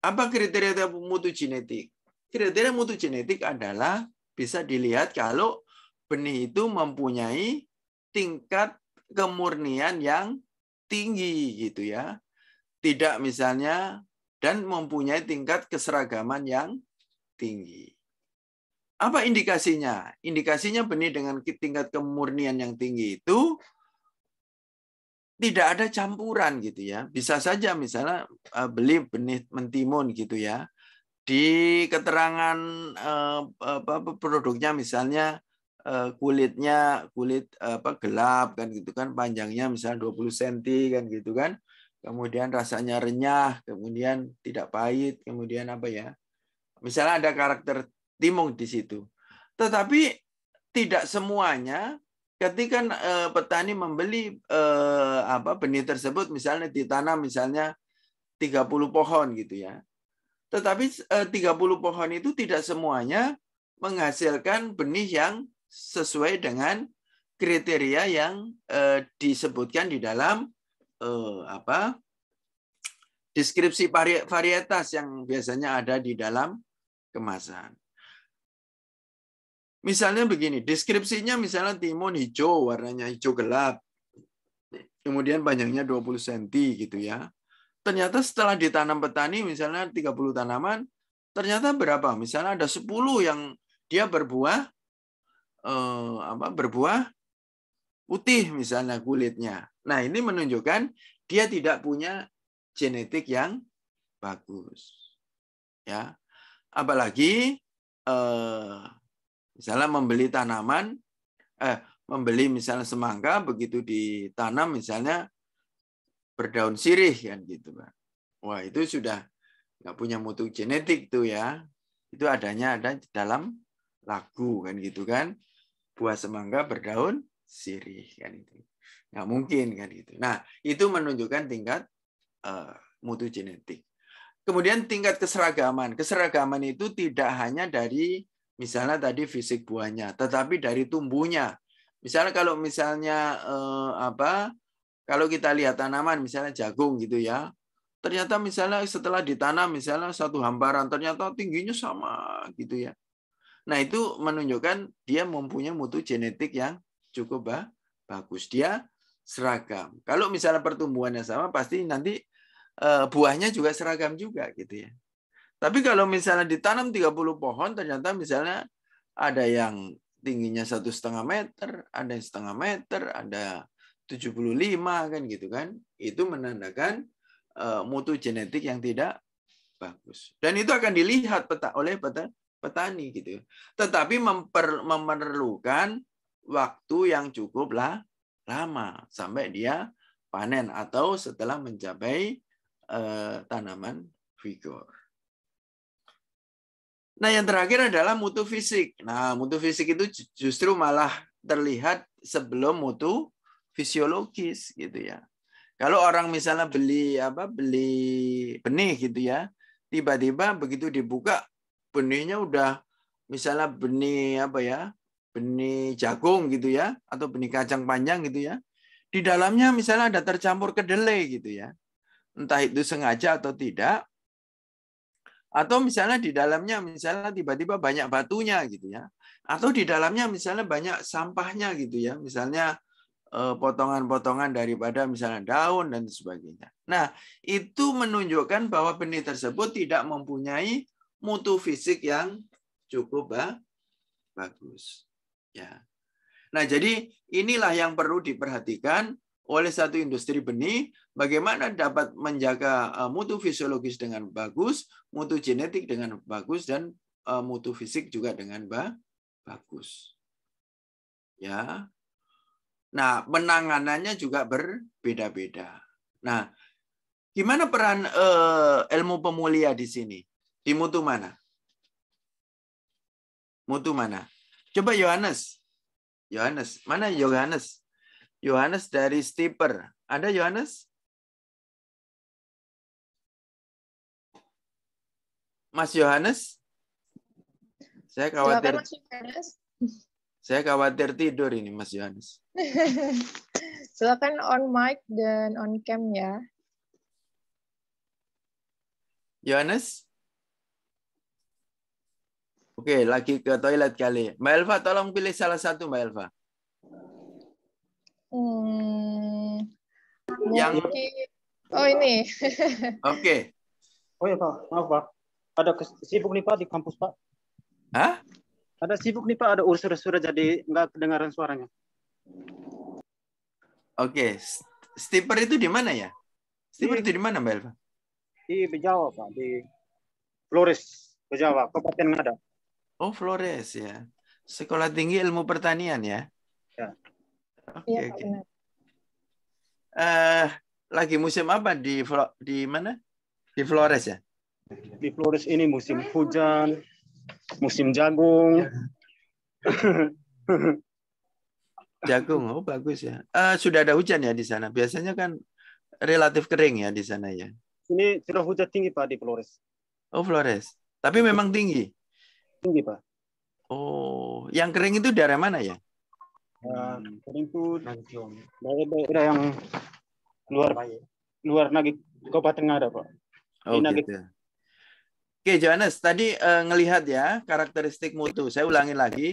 apa kriteria mutu genetik kriteria mutu genetik adalah bisa dilihat kalau benih itu mempunyai tingkat kemurnian yang tinggi gitu ya tidak misalnya dan mempunyai tingkat keseragaman yang tinggi. Apa indikasinya? Indikasinya benih dengan tingkat kemurnian yang tinggi itu tidak ada campuran gitu ya. Bisa saja misalnya eh, beli benih mentimun gitu ya. Di keterangan eh, produknya misalnya eh, kulitnya kulit apa gelap kan gitu kan panjangnya misalnya 20 cm kan gitu kan kemudian rasanya renyah, kemudian tidak pahit, kemudian apa ya? Misalnya ada karakter timung di situ. Tetapi tidak semuanya ketika eh, petani membeli eh, apa benih tersebut misalnya ditanam misalnya 30 pohon gitu ya. Tetapi eh, tiga 30 pohon itu tidak semuanya menghasilkan benih yang sesuai dengan kriteria yang disebutkan di dalam eh, apa deskripsi varietas yang biasanya ada di dalam kemasan. Misalnya begini, deskripsinya misalnya timun hijau, warnanya hijau gelap. Kemudian panjangnya 20 cm gitu ya. Ternyata setelah ditanam petani misalnya 30 tanaman, ternyata berapa? Misalnya ada 10 yang dia berbuah eh, apa berbuah putih misalnya kulitnya. Nah, ini menunjukkan dia tidak punya genetik yang bagus. Ya. Apalagi eh, misalnya membeli tanaman eh membeli misalnya semangka begitu ditanam misalnya berdaun sirih kan gitu, Pak. Wah, itu sudah nggak punya mutu genetik tuh ya. Itu adanya ada dalam lagu kan gitu kan buah semangka berdaun sirih kan itu. Nggak mungkin kan gitu. Nah, itu menunjukkan tingkat uh, mutu genetik. Kemudian tingkat keseragaman. Keseragaman itu tidak hanya dari misalnya tadi fisik buahnya, tetapi dari tumbuhnya. Misalnya kalau misalnya uh, apa? Kalau kita lihat tanaman misalnya jagung gitu ya. Ternyata misalnya setelah ditanam misalnya satu hamparan ternyata tingginya sama gitu ya. Nah, itu menunjukkan dia mempunyai mutu genetik yang cukup bagus. Dia seragam. Kalau misalnya pertumbuhannya sama, pasti nanti eh, buahnya juga seragam juga gitu ya. Tapi kalau misalnya ditanam 30 pohon, ternyata misalnya ada yang tingginya satu setengah meter, ada yang setengah meter, ada 75 kan gitu kan. Itu menandakan eh, mutu genetik yang tidak bagus. Dan itu akan dilihat peta oleh peta petani gitu. Tetapi memper, memerlukan waktu yang cukup lah lama sampai dia panen atau setelah mencapai uh, tanaman vigor. Nah, yang terakhir adalah mutu fisik. Nah, mutu fisik itu justru malah terlihat sebelum mutu fisiologis gitu ya. Kalau orang misalnya beli apa beli benih gitu ya, tiba-tiba begitu dibuka benihnya udah misalnya benih apa ya benih jagung gitu ya atau benih kacang panjang gitu ya di dalamnya misalnya ada tercampur kedelai gitu ya entah itu sengaja atau tidak atau misalnya di dalamnya misalnya tiba-tiba banyak batunya gitu ya atau di dalamnya misalnya banyak sampahnya gitu ya misalnya eh, potongan-potongan daripada misalnya daun dan sebagainya. Nah, itu menunjukkan bahwa benih tersebut tidak mempunyai mutu fisik yang cukup eh, bagus. Ya. Nah, jadi inilah yang perlu diperhatikan oleh satu industri benih, bagaimana dapat menjaga eh, mutu fisiologis dengan bagus, mutu genetik dengan bagus, dan eh, mutu fisik juga dengan bagus. Ya. Nah, penanganannya juga berbeda-beda. Nah, gimana peran uh, ilmu pemulia di sini? Di mutu mana? Mutu mana? Coba Yohanes. Yohanes. Mana Yohanes? Yohanes dari Stiper. Ada Yohanes? Mas Yohanes? Saya khawatir. Saya khawatir tidur ini Mas Yohanes. *laughs* Silakan on mic dan on cam ya. Yohanes? Oke, lagi ke toilet kali. Mbak Elva, tolong pilih salah satu Mbak Elva. Hmm, yang oh ini. *laughs* Oke. Oh ya Pak, maaf Pak. Ada sibuk nih Pak di kampus Pak. Hah? Ada sibuk nih Pak, ada urusan-urusan jadi nggak kedengaran suaranya. Oke, okay. stiper itu di mana ya? Stiper itu di mana Mbak Elva? Di Bejawa Pak, di Flores, Bejawa, Kabupaten Ngada. Oh, Flores ya. Sekolah Tinggi Ilmu Pertanian ya. Ya. Oke, okay, ya, okay. uh, eh, lagi musim apa di di mana? Di Flores ya? Di Flores ini musim hujan, musim jagung. *laughs* jagung, oh bagus ya. Uh, sudah ada hujan ya di sana. Biasanya kan relatif kering ya di sana ya. Ini sudah hujan tinggi Pak di Flores. Oh Flores. Tapi memang tinggi tinggi pak. Oh, yang kering itu daerah mana ya? ya hmm. kering itu daerah-daerah yang luar luar Nagi Kabupaten Ngada pak. Oh, Nagi. gitu. Oke, Johannes, tadi uh, ngelihat ya karakteristik mutu. Saya ulangi lagi,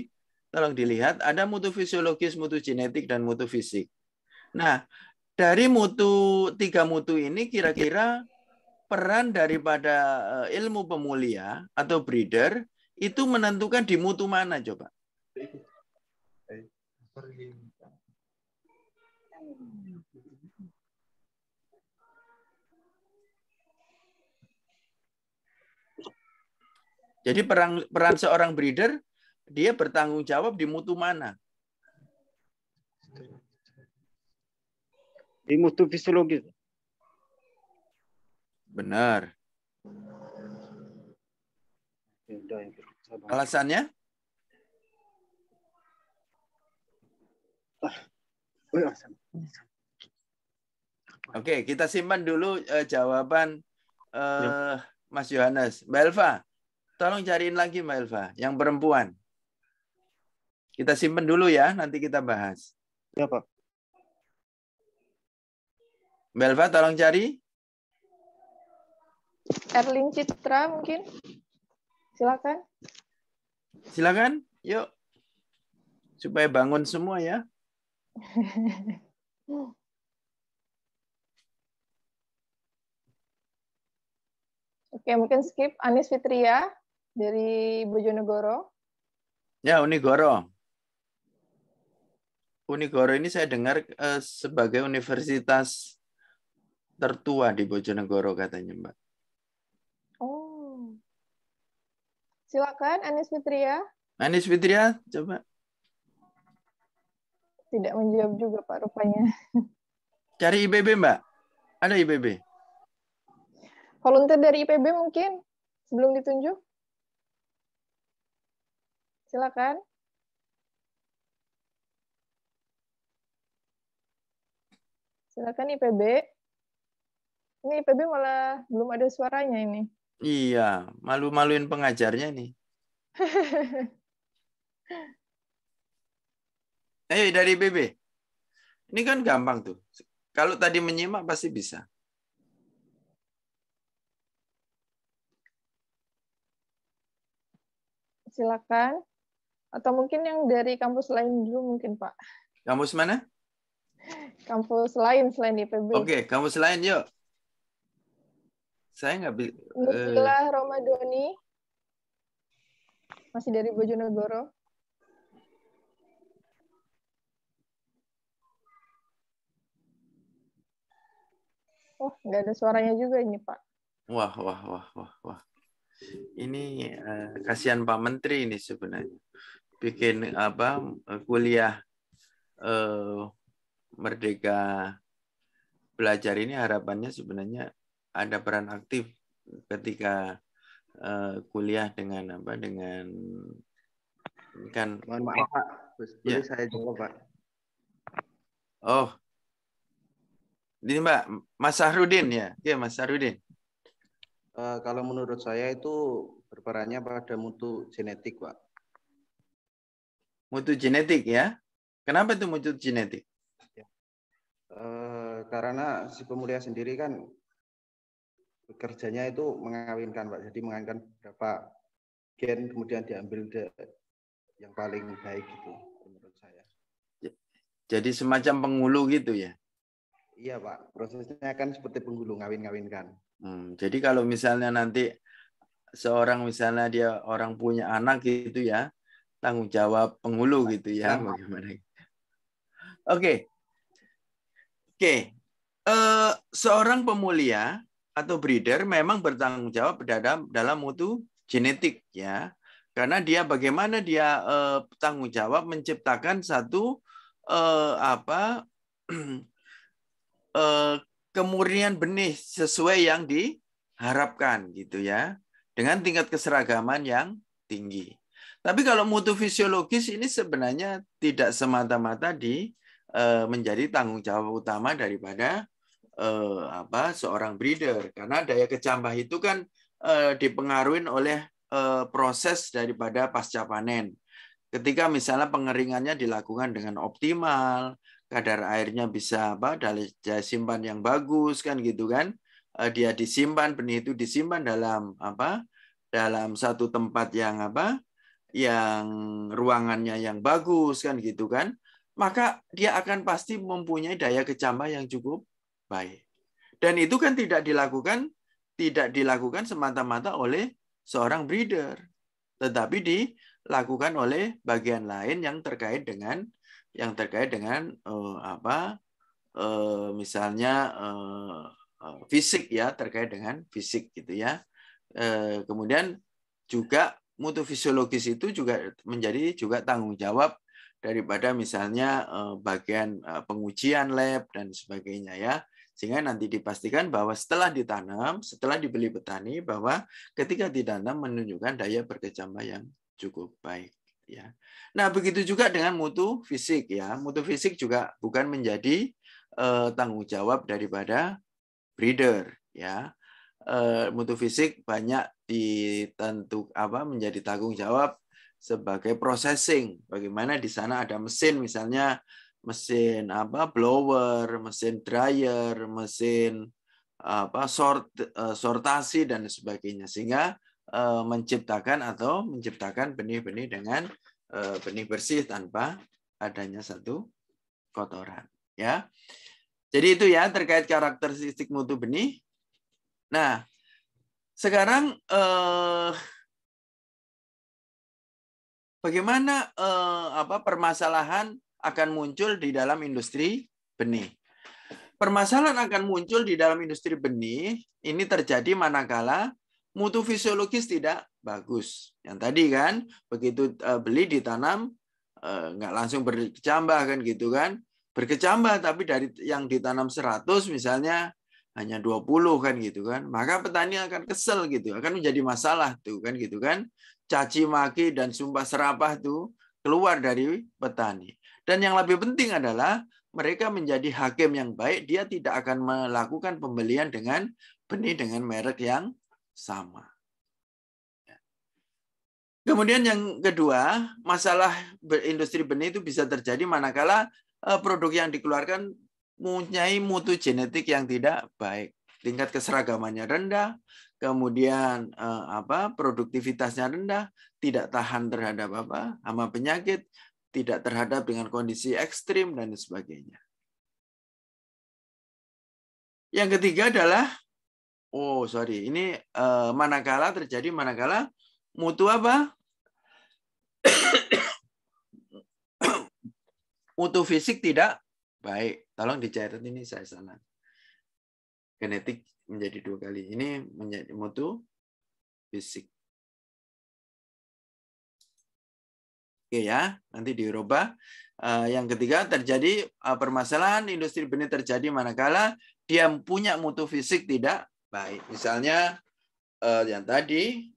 tolong dilihat. Ada mutu fisiologis, mutu genetik, dan mutu fisik. Nah, dari mutu tiga mutu ini kira-kira peran daripada eh, ilmu pemulia atau breeder itu menentukan di mutu mana coba? Jadi peran, peran seorang breeder dia bertanggung jawab di mutu mana? Di mutu fisiologis. Benar. Alasannya? Ah. Oh, iya, Oke, okay, kita simpan dulu uh, jawaban uh, Mas Yohanes. Mbak Elva, tolong cariin lagi Mbak Elva, yang perempuan. Kita simpan dulu ya, nanti kita bahas. Ya, Pak. Mbak Elva, tolong cari. Erling Citra mungkin. Silakan. Silakan, yuk. Supaya bangun semua ya. *laughs* Oke, mungkin skip Anis Fitria dari Bojonegoro. Ya, Unigoro. Unigoro ini saya dengar eh, sebagai universitas tertua di Bojonegoro katanya, Mbak. Silakan Anis Fitria. Anis Fitria, coba. Tidak menjawab juga Pak rupanya. *laughs* Cari IPB Mbak. Ada IPB Volunteer dari IPB mungkin sebelum ditunjuk. Silakan. Silakan IPB. Ini IPB malah belum ada suaranya ini. Iya, malu-maluin pengajarnya nih. *laughs* Eh, hey, dari BB. Ini kan gampang tuh. Kalau tadi menyimak pasti bisa. Silakan. Atau mungkin yang dari kampus lain dulu mungkin, Pak. Kampus mana? Kampus lain selain IPB. Oke, kampus lain yuk. Saya nggak bisa. Setelah uh, eh. Ramadhani Masih dari Bojonegoro. Oh, nggak ada suaranya juga ini, Pak. Wah, wah, wah, wah, wah. Ini uh, kasihan Pak Menteri ini sebenarnya. Bikin apa kuliah uh, merdeka belajar ini harapannya sebenarnya ada peran aktif ketika uh, kuliah dengan apa dengan kan mohon maaf Pak ya. saya jawab Pak oh ini Mbak Mas Sahrudin ya iya Mas Sahrudin uh, kalau menurut saya itu berperannya pada mutu genetik Pak mutu genetik ya kenapa itu mutu genetik uh, karena si pemulia sendiri kan bekerjanya itu mengawinkan Pak. Jadi mengawinkan beberapa gen kemudian diambil de, yang paling baik itu menurut saya. Ya. Jadi semacam pengulu gitu ya? Iya Pak, prosesnya kan seperti penggulung ngawin-ngawinkan. Hmm, jadi kalau misalnya nanti seorang misalnya dia orang punya anak gitu ya, tanggung jawab penghulu gitu ya, Sama. bagaimana? Oke, okay. oke. Okay. Uh, eh, seorang pemulia atau breeder memang bertanggung jawab dalam dalam mutu genetik ya. Karena dia bagaimana dia eh, bertanggung tanggung jawab menciptakan satu uh, apa uh, *clears throat* kemurnian benih sesuai yang diharapkan gitu ya. Dengan tingkat keseragaman yang tinggi. Tapi kalau mutu fisiologis ini sebenarnya tidak semata-mata di menjadi tanggung jawab utama daripada uh, apa seorang breeder karena daya kecambah itu kan uh, dipengaruhi oleh uh, proses daripada pasca panen. Ketika misalnya pengeringannya dilakukan dengan optimal, kadar airnya bisa apa daya simpan yang bagus kan gitu kan uh, dia disimpan benih itu disimpan dalam apa dalam satu tempat yang apa yang ruangannya yang bagus kan gitu kan maka dia akan pasti mempunyai daya kecambah yang cukup baik. Dan itu kan tidak dilakukan tidak dilakukan semata-mata oleh seorang breeder, tetapi dilakukan oleh bagian lain yang terkait dengan yang terkait dengan uh, apa uh, misalnya uh, uh, fisik ya terkait dengan fisik gitu ya. Uh, kemudian juga mutu fisiologis itu juga menjadi juga tanggung jawab daripada misalnya bagian pengujian lab dan sebagainya ya sehingga nanti dipastikan bahwa setelah ditanam, setelah dibeli petani, bahwa ketika ditanam menunjukkan daya berkecambah yang cukup baik. Ya. Nah, begitu juga dengan mutu fisik ya. Mutu fisik juga bukan menjadi eh, tanggung jawab daripada breeder ya. Eh, mutu fisik banyak ditentu apa menjadi tanggung jawab sebagai processing. Bagaimana di sana ada mesin misalnya mesin apa blower, mesin dryer, mesin apa sort eh, sortasi dan sebagainya sehingga eh, menciptakan atau menciptakan benih-benih dengan eh, benih bersih tanpa adanya satu kotoran ya. Jadi itu ya terkait karakteristik mutu benih. Nah, sekarang eh, bagaimana eh, apa permasalahan akan muncul di dalam industri benih. Permasalahan akan muncul di dalam industri benih ini terjadi manakala mutu fisiologis tidak bagus. Yang tadi kan begitu e, beli ditanam e, nggak langsung berkecambah kan gitu kan. Berkecambah tapi dari yang ditanam 100 misalnya hanya 20 kan gitu kan. Maka petani akan kesel gitu, akan menjadi masalah tuh kan gitu kan. Caci maki dan sumpah serapah tuh keluar dari petani. Dan yang lebih penting adalah mereka menjadi hakim yang baik, dia tidak akan melakukan pembelian dengan benih dengan merek yang sama. Kemudian yang kedua, masalah industri benih itu bisa terjadi manakala e, produk yang dikeluarkan mempunyai mutu genetik yang tidak baik. Tingkat keseragamannya rendah, kemudian eh, apa produktivitasnya rendah, tidak tahan terhadap apa hama penyakit, tidak terhadap dengan kondisi ekstrim dan sebagainya. Yang ketiga adalah oh sorry ini eh, manakala terjadi manakala mutu apa *coughs* mutu fisik tidak baik. Tolong dicatat ini saya salah. Genetik menjadi dua kali. Ini menjadi mutu fisik. Oke ya, nanti dirubah. Eh, yang ketiga terjadi eh, permasalahan industri benih terjadi manakala dia punya mutu fisik tidak baik. Misalnya eh, yang tadi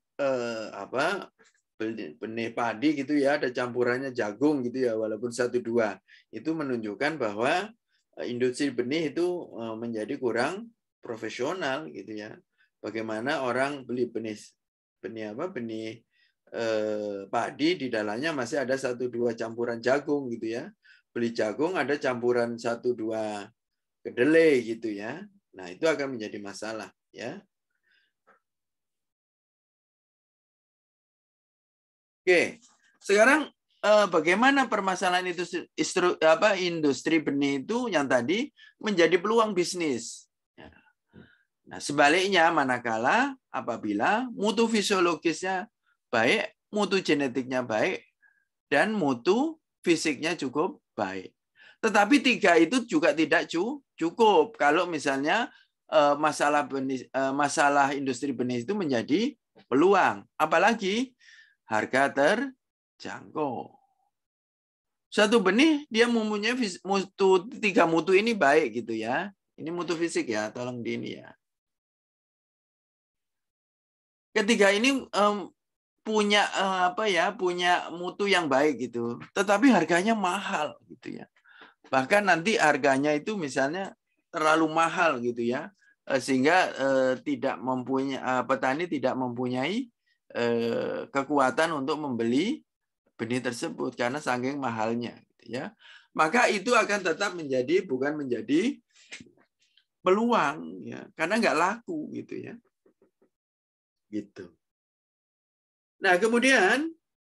apa benih padi gitu ya ada campurannya jagung gitu ya walaupun satu dua itu menunjukkan bahwa industri benih itu menjadi kurang profesional gitu ya. Bagaimana orang beli benih benih apa benih eh, padi di dalamnya masih ada satu dua campuran jagung gitu ya. Beli jagung ada campuran satu dua kedelai gitu ya. Nah, itu akan menjadi masalah ya. Oke, sekarang eh, bagaimana permasalahan itu istru, apa industri benih itu yang tadi menjadi peluang bisnis. Nah, sebaliknya manakala apabila mutu fisiologisnya baik, mutu genetiknya baik, dan mutu fisiknya cukup baik. Tetapi tiga itu juga tidak cukup. Kalau misalnya eh, masalah benih, eh, masalah industri benih itu menjadi peluang, apalagi harga terjangkau. Satu benih dia mempunyai mutu tiga mutu ini baik gitu ya. Ini mutu fisik ya, tolong di ini ya ketiga ini um, punya uh, apa ya punya mutu yang baik gitu tetapi harganya mahal gitu ya bahkan nanti harganya itu misalnya terlalu mahal gitu ya eh, sehingga uh, tidak mempunyai petani tidak mempunyai uh, kekuatan untuk membeli benih tersebut karena saking mahalnya gitu ya maka itu akan tetap menjadi bukan menjadi peluang ya karena nggak laku gitu ya gitu. Nah, kemudian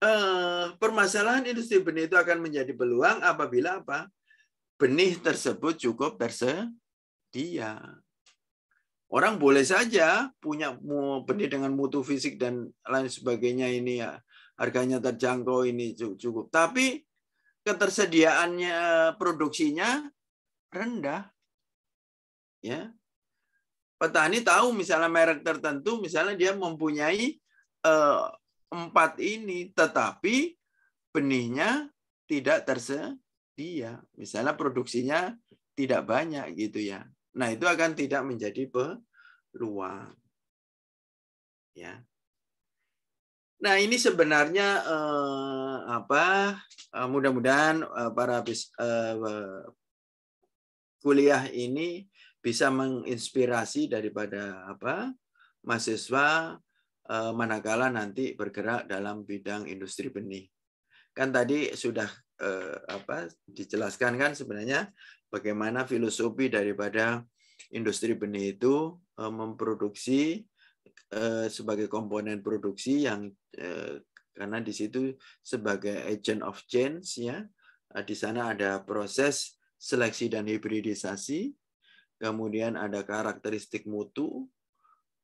eh, permasalahan industri benih itu akan menjadi peluang apabila apa? Benih tersebut cukup tersedia. Orang boleh saja punya benih dengan mutu fisik dan lain sebagainya ini ya harganya terjangkau ini cukup. Tapi ketersediaannya produksinya rendah. Ya petani tahu misalnya merek tertentu, misalnya dia mempunyai uh, empat ini, tetapi benihnya tidak tersedia. Misalnya produksinya tidak banyak gitu ya. Nah itu akan tidak menjadi peluang. Ya. Nah ini sebenarnya uh, apa? uh, mudah-mudahan uh, para bis, kuliah ini bisa menginspirasi daripada apa mahasiswa eh, manakala nanti bergerak dalam bidang industri benih. Kan tadi sudah eh, apa dijelaskan kan sebenarnya bagaimana filosofi daripada industri benih itu eh, memproduksi sebagai komponen produksi yang karena di situ sebagai agent of change ya di sana ada proses seleksi dan hibridisasi kemudian ada karakteristik mutu.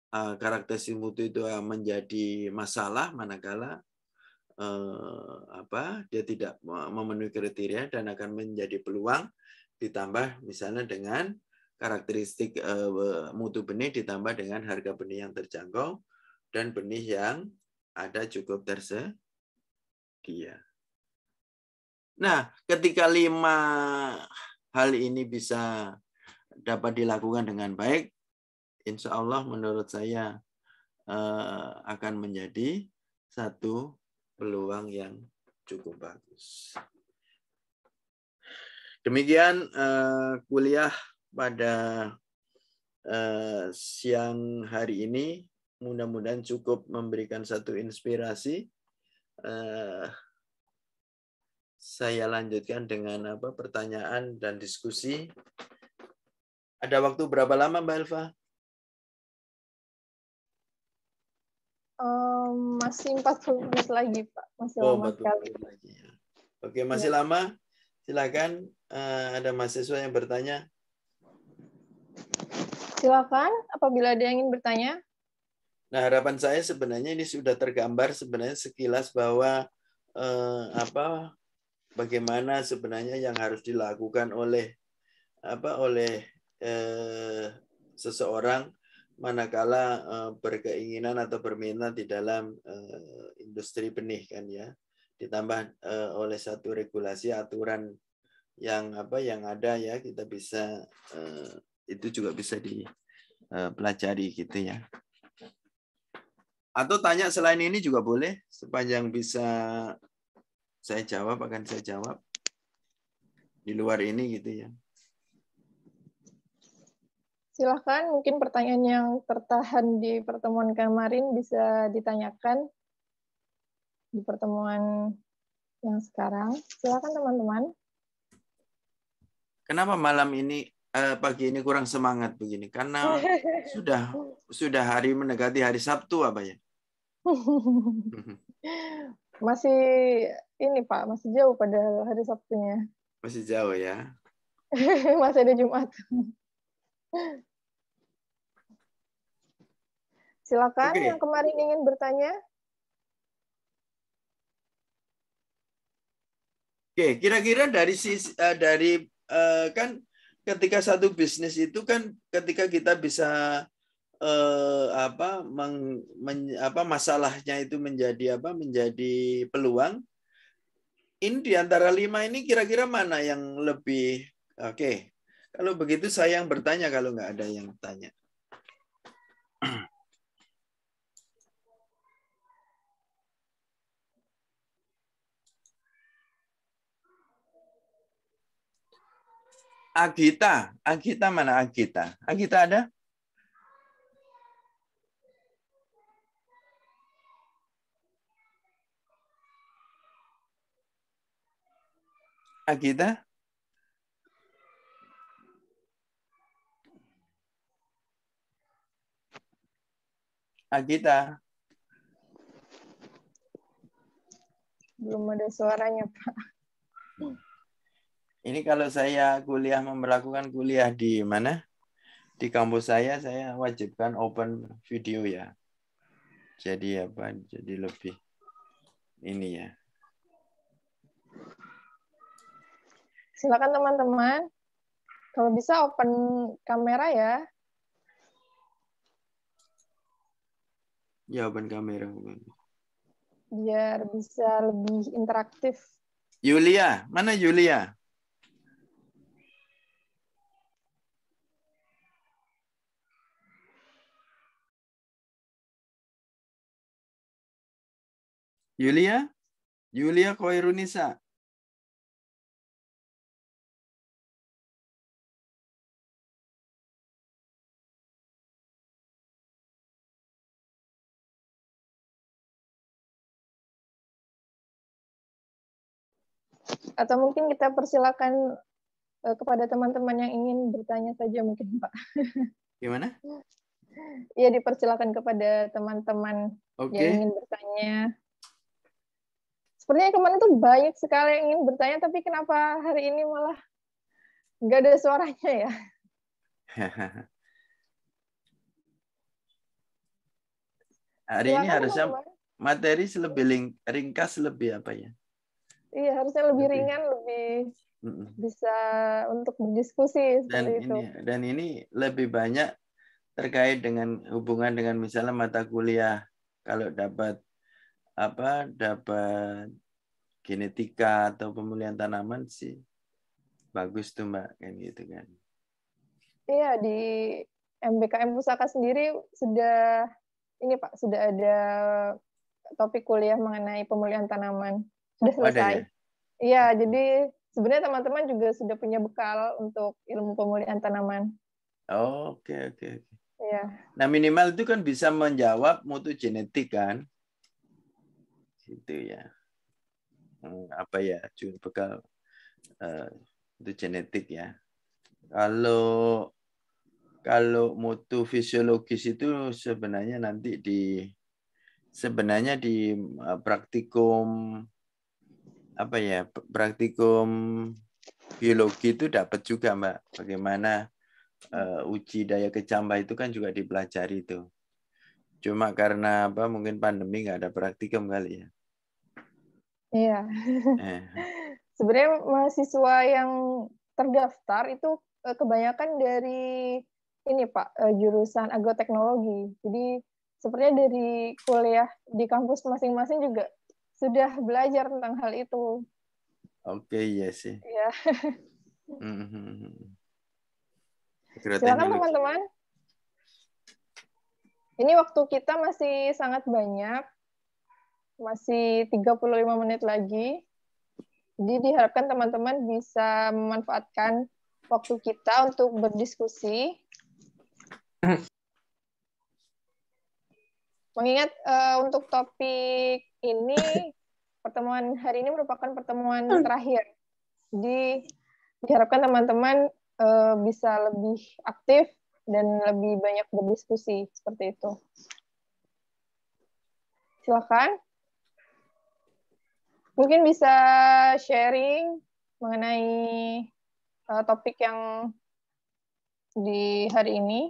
Ah, karakteristik mutu itu ah, menjadi masalah manakala eh, apa dia tidak memenuhi kriteria dan akan menjadi peluang ditambah misalnya dengan karakteristik eh, mutu benih ditambah dengan harga benih yang terjangkau dan benih yang ada cukup tersedia. Nah, ketika lima hal ini bisa dapat dilakukan dengan baik, insya Allah menurut saya uh, akan menjadi satu peluang yang cukup bagus. Demikian uh, kuliah pada uh, siang hari ini. Mudah-mudahan cukup memberikan satu inspirasi. Uh, saya lanjutkan dengan apa pertanyaan dan diskusi ada waktu berapa lama Mbak Elva? Um, masih 40 menit lagi Pak. Masih oh, lama sekali. Ya. Oke, masih ya. lama. Silakan uh, ada mahasiswa yang bertanya. Silakan apabila ada yang ingin bertanya. Nah, harapan saya sebenarnya ini sudah tergambar sebenarnya sekilas bahwa eh, apa bagaimana sebenarnya yang harus dilakukan oleh apa oleh eh, seseorang manakala eh, berkeinginan atau berminat di dalam eh, industri benih kan ya ditambah eh, oleh satu regulasi aturan yang apa yang ada ya kita bisa eh, itu juga bisa dipelajari eh, gitu ya atau tanya selain ini juga boleh sepanjang bisa saya jawab akan saya jawab di luar ini gitu ya Silahkan, mungkin pertanyaan yang tertahan di pertemuan kemarin bisa ditanyakan di pertemuan yang sekarang. silahkan teman-teman. Kenapa malam ini eh, pagi ini kurang semangat begini? Karena *laughs* sudah sudah hari mendekati hari Sabtu apa ya? *laughs* Mhm. masih ini Pak, masih jauh pada hari Sabtunya. Masih jauh ya. *laughs* masih ada Jumat. Silakan okay. yang kemarin ingin bertanya. Oke, okay, kira-kira dari sisi uh, dari uh, kan ketika satu bisnis itu kan ketika kita bisa eh, apa meng, men, apa masalahnya itu menjadi apa menjadi peluang ini di antara lima ini kira-kira mana yang lebih oke okay. kalau begitu saya yang bertanya kalau nggak ada yang tanya *clears throat* Agita. Agita mana Agita? Agita ada? Agita? Agita. Belum ada suaranya, Pak. Hmm. Ini kalau saya kuliah memperlakukan kuliah di mana? Di kampus saya saya wajibkan open video ya. Jadi apa? Jadi lebih ini ya. Silakan teman-teman. Kalau bisa open kamera ya. Ya, open kamera. Biar bisa lebih interaktif. Yulia, mana Yulia? Yulia? Yulia Koirunisa. Atau mungkin kita persilakan eh, kepada teman-teman yang ingin bertanya saja mungkin Pak. *laughs* Gimana? Iya dipersilakan kepada teman-teman okay. yang ingin bertanya sepertinya kemarin tuh banyak sekali yang ingin bertanya, tapi kenapa hari ini malah nggak ada suaranya ya? *laughs* hari ini harusnya materi lebih ringkas, lebih apa ya? Iya, harusnya lebih, ringan, lebih bisa untuk berdiskusi dan itu. ini dan ini lebih banyak terkait dengan hubungan dengan misalnya mata kuliah kalau dapat apa dapat genetika atau pemulihan tanaman sih bagus tuh mbak kan gitu kan iya di MBKM Pusaka sendiri sudah ini pak sudah ada topik kuliah mengenai pemulihan tanaman sudah oh, selesai ya? iya ya, jadi sebenarnya teman-teman juga sudah punya bekal untuk ilmu pemulihan tanaman oh, oke oke oke ya Nah minimal itu kan bisa menjawab mutu genetik kan? itu ya hmm, apa ya cuma bekal uh, itu genetik ya kalau kalau mutu fisiologis itu sebenarnya nanti di sebenarnya di eh, praktikum apa ya praktikum biologi itu dapat juga mbak bagaimana uh, uji daya kecambah itu kan juga dipelajari itu cuma karena apa mungkin pandemi nggak ada praktikum kali ya Iya. Eh. *laughs* Sebenarnya mahasiswa yang terdaftar itu eh, kebanyakan dari ini Pak eh, jurusan agroteknologi. Jadi sepertinya dari kuliah di kampus masing-masing juga sudah belajar tentang hal itu. Oke, okay, iya sih. Iya. *laughs* Hmm, hmm, hmm, Silakan teman-teman. Ini waktu kita masih sangat banyak masih 35 menit lagi. Jadi diharapkan teman-teman bisa memanfaatkan waktu kita untuk berdiskusi. Mengingat uh, untuk topik ini pertemuan hari ini merupakan pertemuan hmm. terakhir. Jadi diharapkan teman-teman uh, bisa lebih aktif dan lebih banyak berdiskusi seperti itu. Silakan. Mungkin bisa sharing mengenai uh, topik yang di hari ini.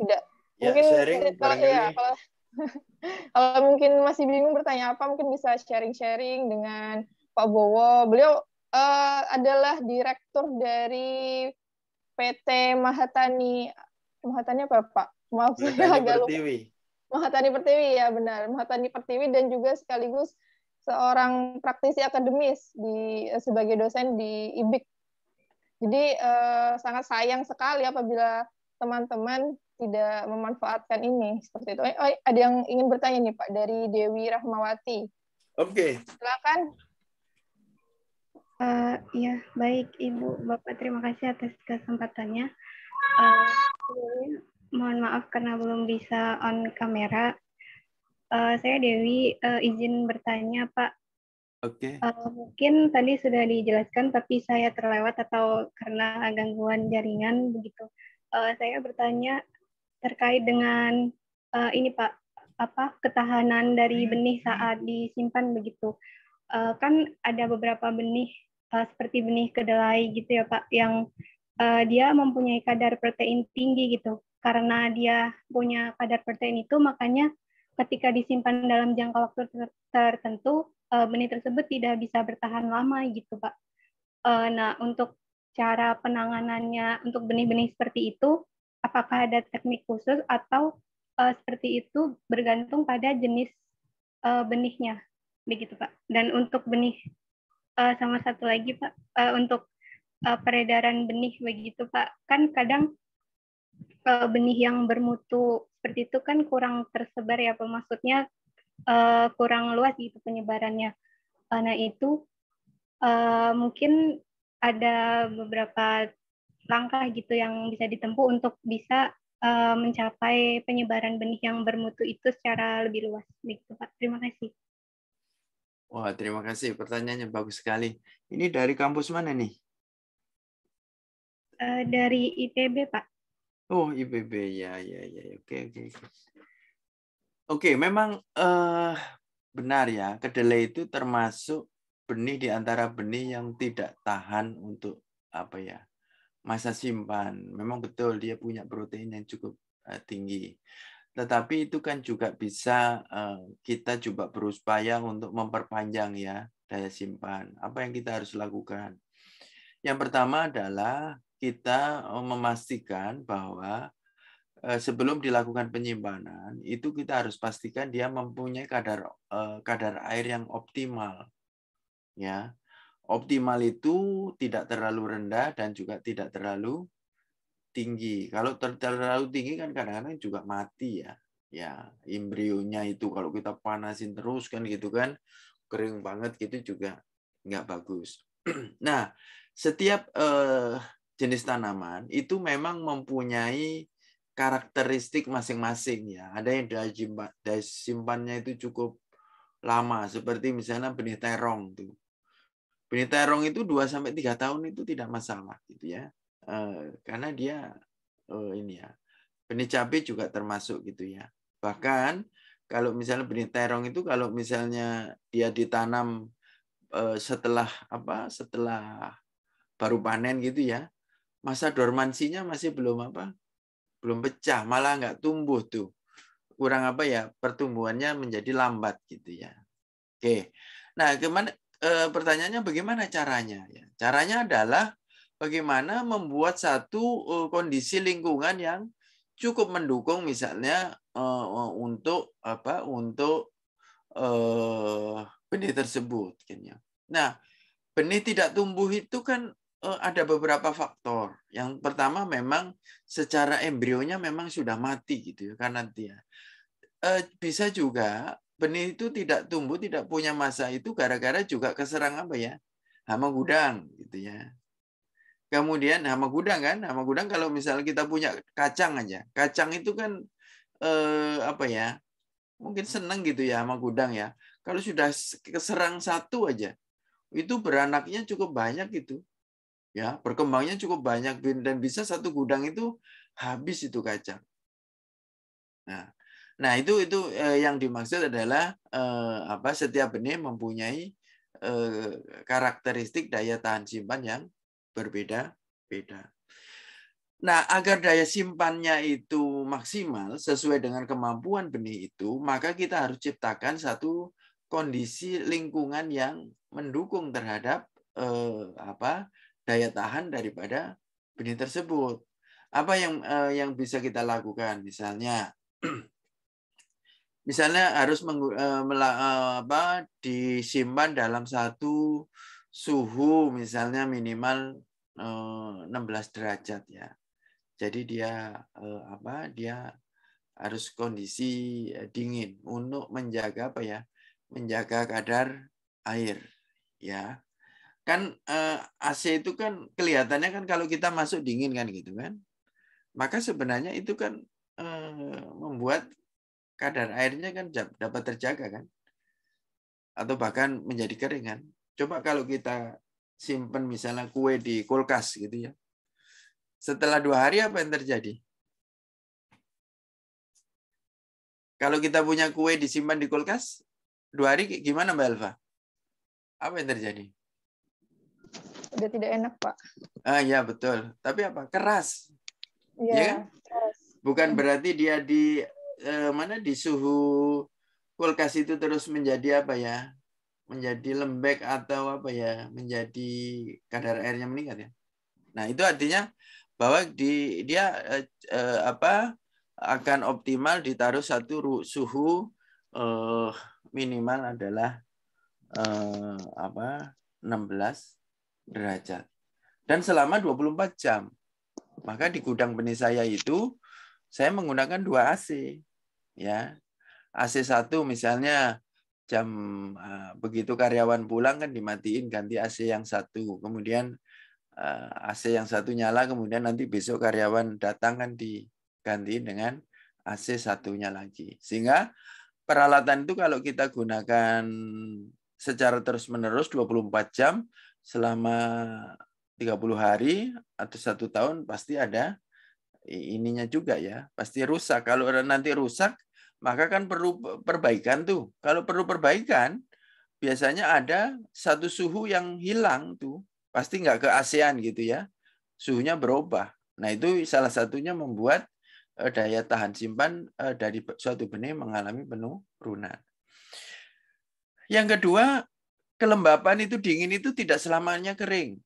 Tidak. Ya, mungkin sharing iya, kalau, ya, kalau, *laughs* kalau mungkin masih bingung bertanya apa, mungkin bisa sharing-sharing dengan Pak Bowo. Beliau uh, adalah direktur dari PT Mahatani. Mahatani apa, Pak? Maaf, *laughs* Mahatani agak Pertiwi. Mahatani Pertiwi, ya benar. Mahatani Pertiwi dan juga sekaligus seorang praktisi akademis di eh, sebagai dosen di IBIK. Jadi eh, sangat sayang sekali apabila teman-teman tidak memanfaatkan ini seperti itu. Eh, oh, ada yang ingin bertanya nih Pak dari Dewi Rahmawati. Oke. Okay. Silakan. Uh, ya baik Ibu Bapak terima kasih atas kesempatannya. Uh, mohon maaf karena belum bisa on kamera. Uh, saya Dewi, uh, izin bertanya Pak. Oke. Okay. Uh, eh, mungkin tadi sudah dijelaskan, tapi saya terlewat atau karena gangguan jaringan begitu. Uh, saya bertanya terkait dengan uh, ini Pak, apa ketahanan dari hmm. benih saat disimpan begitu. Uh, kan ada beberapa benih uh, seperti benih kedelai gitu ya Pak, yang uh, dia mempunyai kadar protein tinggi gitu. Karena dia punya kadar protein itu, makanya ketika disimpan dalam jangka waktu tertentu, benih eh, tersebut tidak bisa bertahan lama gitu Pak. Eh, nah, untuk cara penanganannya untuk benih-benih seperti itu, apakah ada teknik khusus atau eh, seperti itu bergantung pada jenis benihnya, begitu Pak. Dan untuk benih sama satu lagi Pak, untuk peredaran benih begitu Pak, kan kadang benih yang bermutu seperti itu kan kurang tersebar ya pemasutnya Maksudnya uh, kurang luas gitu penyebarannya. Uh, nah itu uh, mungkin ada beberapa langkah gitu yang bisa ditempuh untuk bisa uh, mencapai penyebaran benih yang bermutu itu secara lebih luas. Begitu Pak. Terima kasih. Wah, terima kasih. Pertanyaannya bagus sekali. Ini dari kampus mana nih? Uh, dari ITB, Pak. Oh, IPB ya, ya ya ya. Oke oke. Oke, memang uh, benar ya. Kedelai itu termasuk benih di antara benih yang tidak tahan untuk apa ya? masa simpan. Memang betul dia punya protein yang cukup uh, tinggi. Tetapi itu kan juga bisa uh, kita coba berupaya untuk memperpanjang ya daya simpan. Apa yang kita harus lakukan? Yang pertama adalah kita eh, memastikan bahwa eh, sebelum dilakukan penyimpanan itu kita harus pastikan dia mempunyai kadar eh, kadar air yang optimal ya optimal itu tidak terlalu rendah dan juga tidak terlalu tinggi kalau ter terlalu tinggi kan kadang-kadang juga mati ya ya embrionya itu kalau kita panasin terus kan gitu kan kering banget gitu juga nggak bagus *clears throat* nah setiap eh, jenis tanaman itu memang mempunyai karakteristik masing-masing ya. Ada yang daya, simpan, daya simpannya itu cukup lama, seperti misalnya benih terong itu Benih terong itu 2 sampai 3 tahun itu tidak masalah gitu ya. Eh, karena dia eh, ini ya. Benih cabe juga termasuk gitu ya. Bahkan kalau misalnya benih terong itu kalau misalnya dia ditanam eh, setelah apa? Setelah baru panen gitu ya masa dormansinya masih belum apa? Belum pecah, malah nggak tumbuh tuh. Kurang apa ya? Pertumbuhannya menjadi lambat gitu ya. Oke. Nah, gimana e, pertanyaannya bagaimana caranya ya? Caranya adalah bagaimana membuat satu e, kondisi lingkungan yang cukup mendukung misalnya e, untuk apa? Untuk e, benih tersebut kan ya. Nah, benih tidak tumbuh itu kan Eh, ada beberapa faktor. Yang pertama memang secara embrionya memang sudah mati gitu ya karena dia ya. eh, bisa juga benih itu tidak tumbuh, tidak punya masa itu gara-gara juga keserang apa ya? hama gudang gitu ya. Kemudian hama gudang kan, hama gudang kalau misalnya kita punya kacang aja. Kacang itu kan eh, apa ya? Mungkin seneng gitu ya hama gudang ya. Kalau sudah keserang satu aja, itu beranaknya cukup banyak gitu ya berkembangnya cukup banyak dan bisa satu gudang itu habis itu kacang nah nah itu itu eh, yang dimaksud adalah eh, apa setiap benih mempunyai eh, karakteristik daya tahan simpan yang berbeda beda Nah, agar daya simpannya itu maksimal sesuai dengan kemampuan benih itu, maka kita harus ciptakan satu kondisi lingkungan yang mendukung terhadap eh, apa daya tahan daripada benih tersebut. Apa yang eh, yang bisa kita lakukan? Misalnya *clears throat* misalnya harus meng, eh, mela, eh, apa, disimpan dalam satu suhu misalnya minimal eh, 16 derajat ya. Jadi dia eh, apa? Dia harus kondisi eh, dingin untuk menjaga apa ya? Menjaga kadar air ya kan eh, AC itu kan kelihatannya kan kalau kita masuk dingin kan gitu kan maka sebenarnya itu kan eh, membuat kadar airnya kan dapat terjaga kan atau bahkan menjadi kering kan coba kalau kita simpan misalnya kue di kulkas gitu ya setelah dua hari apa yang terjadi kalau kita punya kue disimpan di kulkas dua hari gimana mbak Elva apa yang terjadi udah tidak enak pak ah ya betul tapi apa keras ya, ya keras. bukan hmm. berarti dia di eh, mana di suhu kulkas itu terus menjadi apa ya menjadi lembek atau apa ya menjadi kadar airnya meningkat ya nah itu artinya bahwa di dia eh, eh, apa akan optimal ditaruh satu suhu eh, minimal adalah eh, apa 16 derajat. Dan selama 24 jam. Maka di gudang benih saya itu saya menggunakan dua AC. Ya. AC satu misalnya jam eh, begitu karyawan pulang kan dimatiin ganti AC yang satu. Kemudian eh, AC yang satu nyala kemudian nanti besok karyawan datang kan diganti dengan AC satunya lagi. Sehingga peralatan itu kalau kita gunakan secara terus-menerus 24 jam selama 30 hari atau satu tahun pasti ada ininya juga ya pasti rusak kalau nanti rusak maka kan perlu perbaikan tuh kalau perlu perbaikan biasanya ada satu suhu yang hilang tuh pasti nggak ke ASEAN gitu ya suhunya berubah nah itu salah satunya membuat eh, daya tahan simpan eh, dari suatu benih mengalami penuh penurunan yang kedua kelembapan itu dingin itu tidak selamanya kering.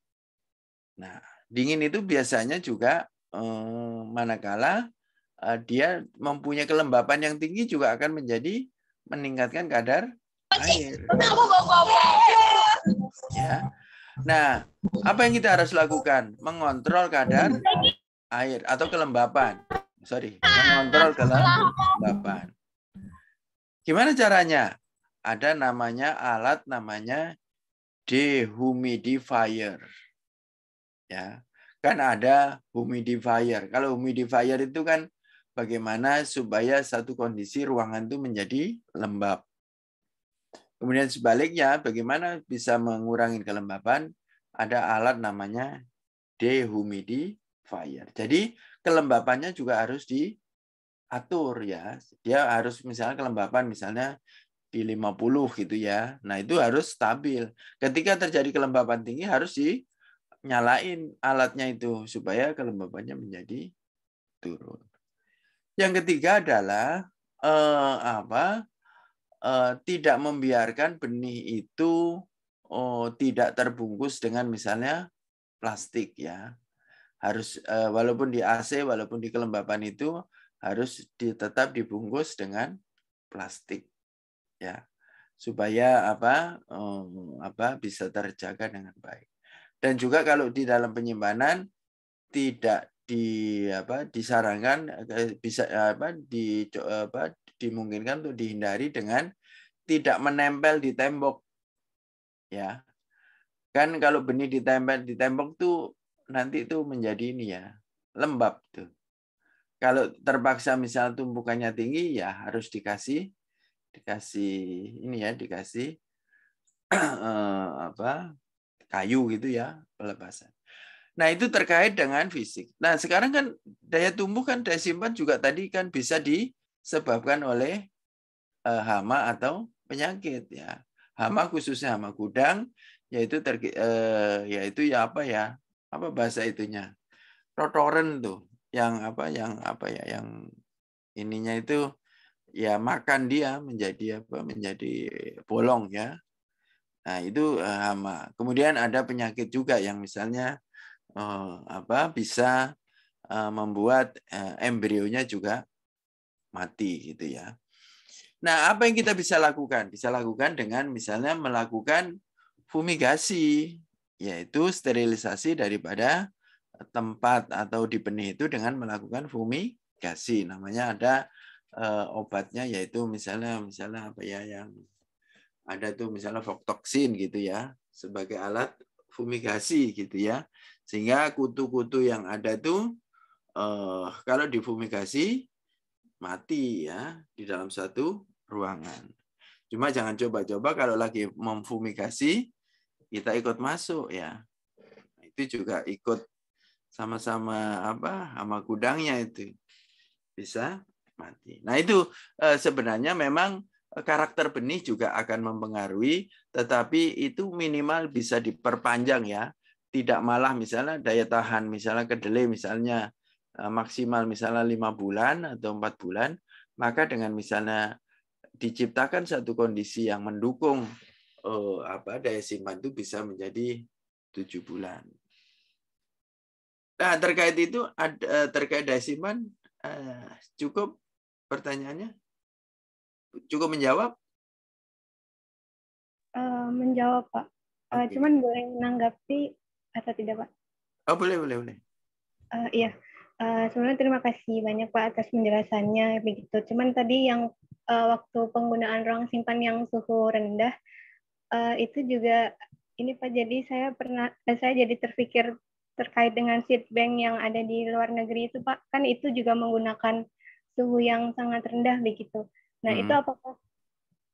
Nah, dingin itu biasanya juga eh, manakala eh, dia mempunyai kelembapan yang tinggi juga akan menjadi meningkatkan kadar air. Ya. Nah, apa yang kita harus lakukan? Mengontrol kadar air atau kelembapan. Sorry, mengontrol kelembapan. Gimana caranya? ada namanya alat namanya dehumidifier. Ya, kan ada humidifier. Kalau humidifier itu kan bagaimana supaya satu kondisi ruangan itu menjadi lembab. Kemudian sebaliknya, bagaimana bisa mengurangi kelembapan? Ada alat namanya dehumidifier. Jadi kelembapannya juga harus diatur ya. Dia harus misalnya kelembapan misalnya di 50 gitu ya. Nah, itu harus stabil. Ketika terjadi kelembapan tinggi harus nyalain alatnya itu supaya kelembabannya menjadi turun. Yang ketiga adalah eh, apa? Eh, tidak membiarkan benih itu oh, tidak terbungkus dengan misalnya plastik ya. Harus eh, walaupun di AC, walaupun di kelembapan itu harus tetap dibungkus dengan plastik ya supaya apa um, apa bisa terjaga dengan baik dan juga kalau di dalam penyimpanan tidak di apa disarankan eh, eh, bisa eh, apa di apa dimungkinkan untuk dihindari dengan tidak menempel di tembok ya kan kalau benih ditempel di tembok tuh nanti tuh menjadi ini ya lembab tuh kalau terpaksa misalnya tumpukannya tinggi ya harus dikasih dikasih ini ya dikasih *clears throat* eh, apa kayu gitu ya pelepasan. Nah itu terkait dengan fisik. Nah sekarang kan daya tumbuh kan daya simpan juga tadi kan bisa disebabkan oleh eh, hama atau penyakit ya. Hama khususnya hama gudang yaitu ter, eh, yaitu ya apa ya apa bahasa itunya rotoren tuh yang apa yang apa ya yang ininya itu ya makan dia menjadi apa menjadi bolong ya nah itu eh, hama kemudian ada penyakit juga yang misalnya eh, apa bisa eh, membuat eh, embrionya juga mati gitu ya nah apa yang kita bisa lakukan bisa lakukan dengan misalnya melakukan fumigasi yaitu sterilisasi daripada tempat atau di benih itu dengan melakukan fumigasi namanya ada uh, obatnya yaitu misalnya misalnya apa ya yang ada tuh misalnya foktoksin gitu ya sebagai alat fumigasi gitu ya sehingga kutu-kutu yang ada tuh uh, kalau difumigasi mati ya di dalam satu ruangan cuma jangan coba-coba kalau lagi memfumigasi kita ikut masuk ya nah, itu juga ikut sama-sama apa sama gudangnya itu bisa mati. Nah itu eh, sebenarnya memang eh, karakter benih juga akan mempengaruhi, tetapi itu minimal bisa diperpanjang ya. Tidak malah misalnya daya tahan misalnya kedelai misalnya eh, maksimal misalnya lima bulan atau empat bulan, maka dengan misalnya diciptakan satu kondisi yang mendukung oh, apa daya simpan itu bisa menjadi tujuh bulan. Nah terkait itu ada terkait daya simpan cukup pertanyaannya? Cukup menjawab? Uh, menjawab, Pak. Uh, Cuman boleh menanggapi atau tidak, Pak? Oh, boleh, boleh, boleh. Uh, iya. Uh, sebenarnya terima kasih banyak Pak atas penjelasannya begitu. Cuman tadi yang uh, waktu penggunaan ruang simpan yang suhu rendah uh, itu juga ini Pak jadi saya pernah saya jadi terpikir terkait dengan seed bank yang ada di luar negeri itu Pak kan itu juga menggunakan suhu yang sangat rendah begitu. Nah, hmm. itu apakah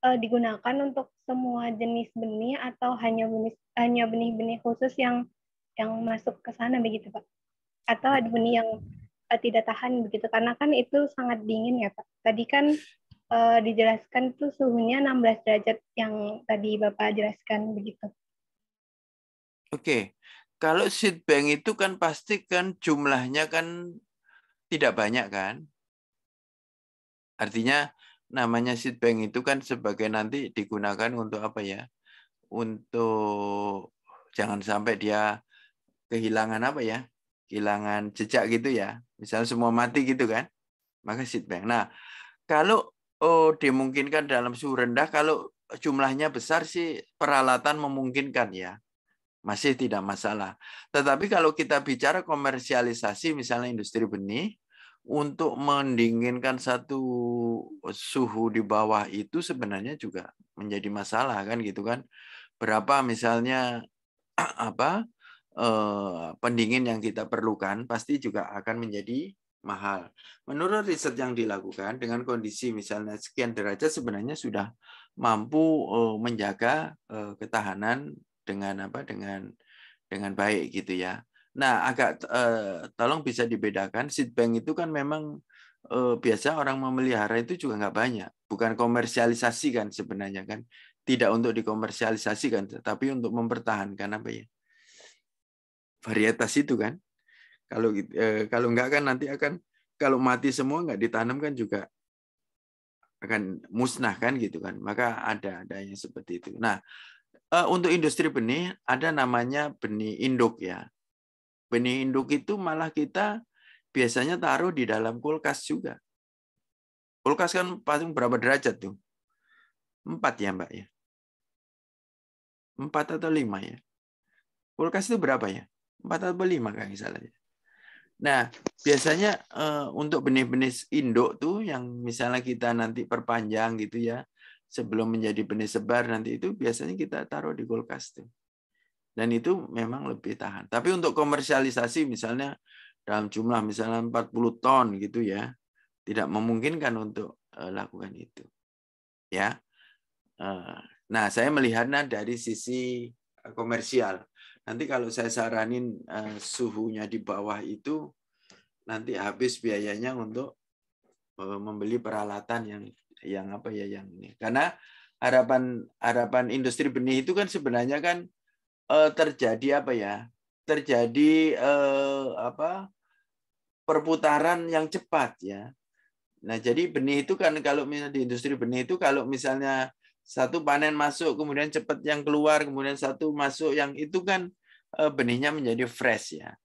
uh, digunakan untuk semua jenis benih atau hanya benih hanya benih-benih khusus yang yang masuk ke sana begitu, Pak? Atau ada benih yang uh, tidak tahan begitu karena kan itu sangat dingin ya, Pak. Tadi kan uh, dijelaskan tuh suhunya 16 derajat yang tadi Bapak jelaskan begitu. Oke. Okay. Kalau seed bank itu kan pasti kan jumlahnya kan tidak banyak kan? Artinya namanya seed bank itu kan sebagai nanti digunakan untuk apa ya? Untuk jangan sampai dia kehilangan apa ya? Kehilangan jejak gitu ya. Misalnya semua mati gitu kan. Maka seed bank. Nah, kalau oh dimungkinkan dalam suhu rendah kalau jumlahnya besar sih peralatan memungkinkan ya. Masih tidak masalah. Tetapi kalau kita bicara komersialisasi misalnya industri benih untuk mendinginkan satu e, suhu di bawah itu sebenarnya juga menjadi masalah kan gitu kan berapa misalnya *clears throat* apa eh, pendingin yang kita perlukan pasti juga akan menjadi mahal menurut riset yang dilakukan dengan kondisi misalnya sekian derajat sebenarnya sudah mampu eh, menjaga eh, ketahanan dengan apa dengan dengan baik gitu ya Nah, agak eh, tolong bisa dibedakan seed bank itu kan memang eh, biasa orang memelihara itu juga nggak banyak, bukan komersialisasi kan sebenarnya kan, tidak untuk dikomersialisasikan, tapi untuk mempertahankan apa ya varietas itu kan. Kalau eh, kalau nggak kan nanti akan kalau mati semua nggak ditanam kan juga akan musnah kan gitu kan. Maka ada adanya seperti itu. Nah, eh, untuk industri benih ada namanya benih induk ya Benih induk itu malah kita biasanya taruh di dalam kulkas juga. Kulkas kan paling berapa derajat tuh? Empat ya mbak ya? Empat atau lima ya? Kulkas itu berapa ya? Empat atau lima kan misalnya. Nah, biasanya eh, untuk benih-benih induk tuh yang misalnya kita nanti perpanjang gitu ya, sebelum menjadi benih sebar nanti itu biasanya kita taruh di kulkas tuh. Dan itu memang lebih tahan. Tapi untuk komersialisasi misalnya dalam jumlah misalnya 40 ton gitu ya, tidak memungkinkan untuk uh, lakukan itu. Ya. Uh, nah, saya melihatnya dari sisi eh, komersial. Nanti kalau saya saranin uh, suhunya di bawah itu nanti habis biayanya untuk uh, membeli peralatan yang yang apa ya yang ini. Karena harapan harapan industri benih itu kan sebenarnya kan uh, terjadi apa ya? Terjadi uh, apa? perputaran yang cepat ya. Nah, jadi benih itu kan kalau misalnya di industri benih itu kalau misalnya satu panen masuk kemudian cepat yang keluar kemudian satu masuk yang itu kan eh, benihnya menjadi fresh ya.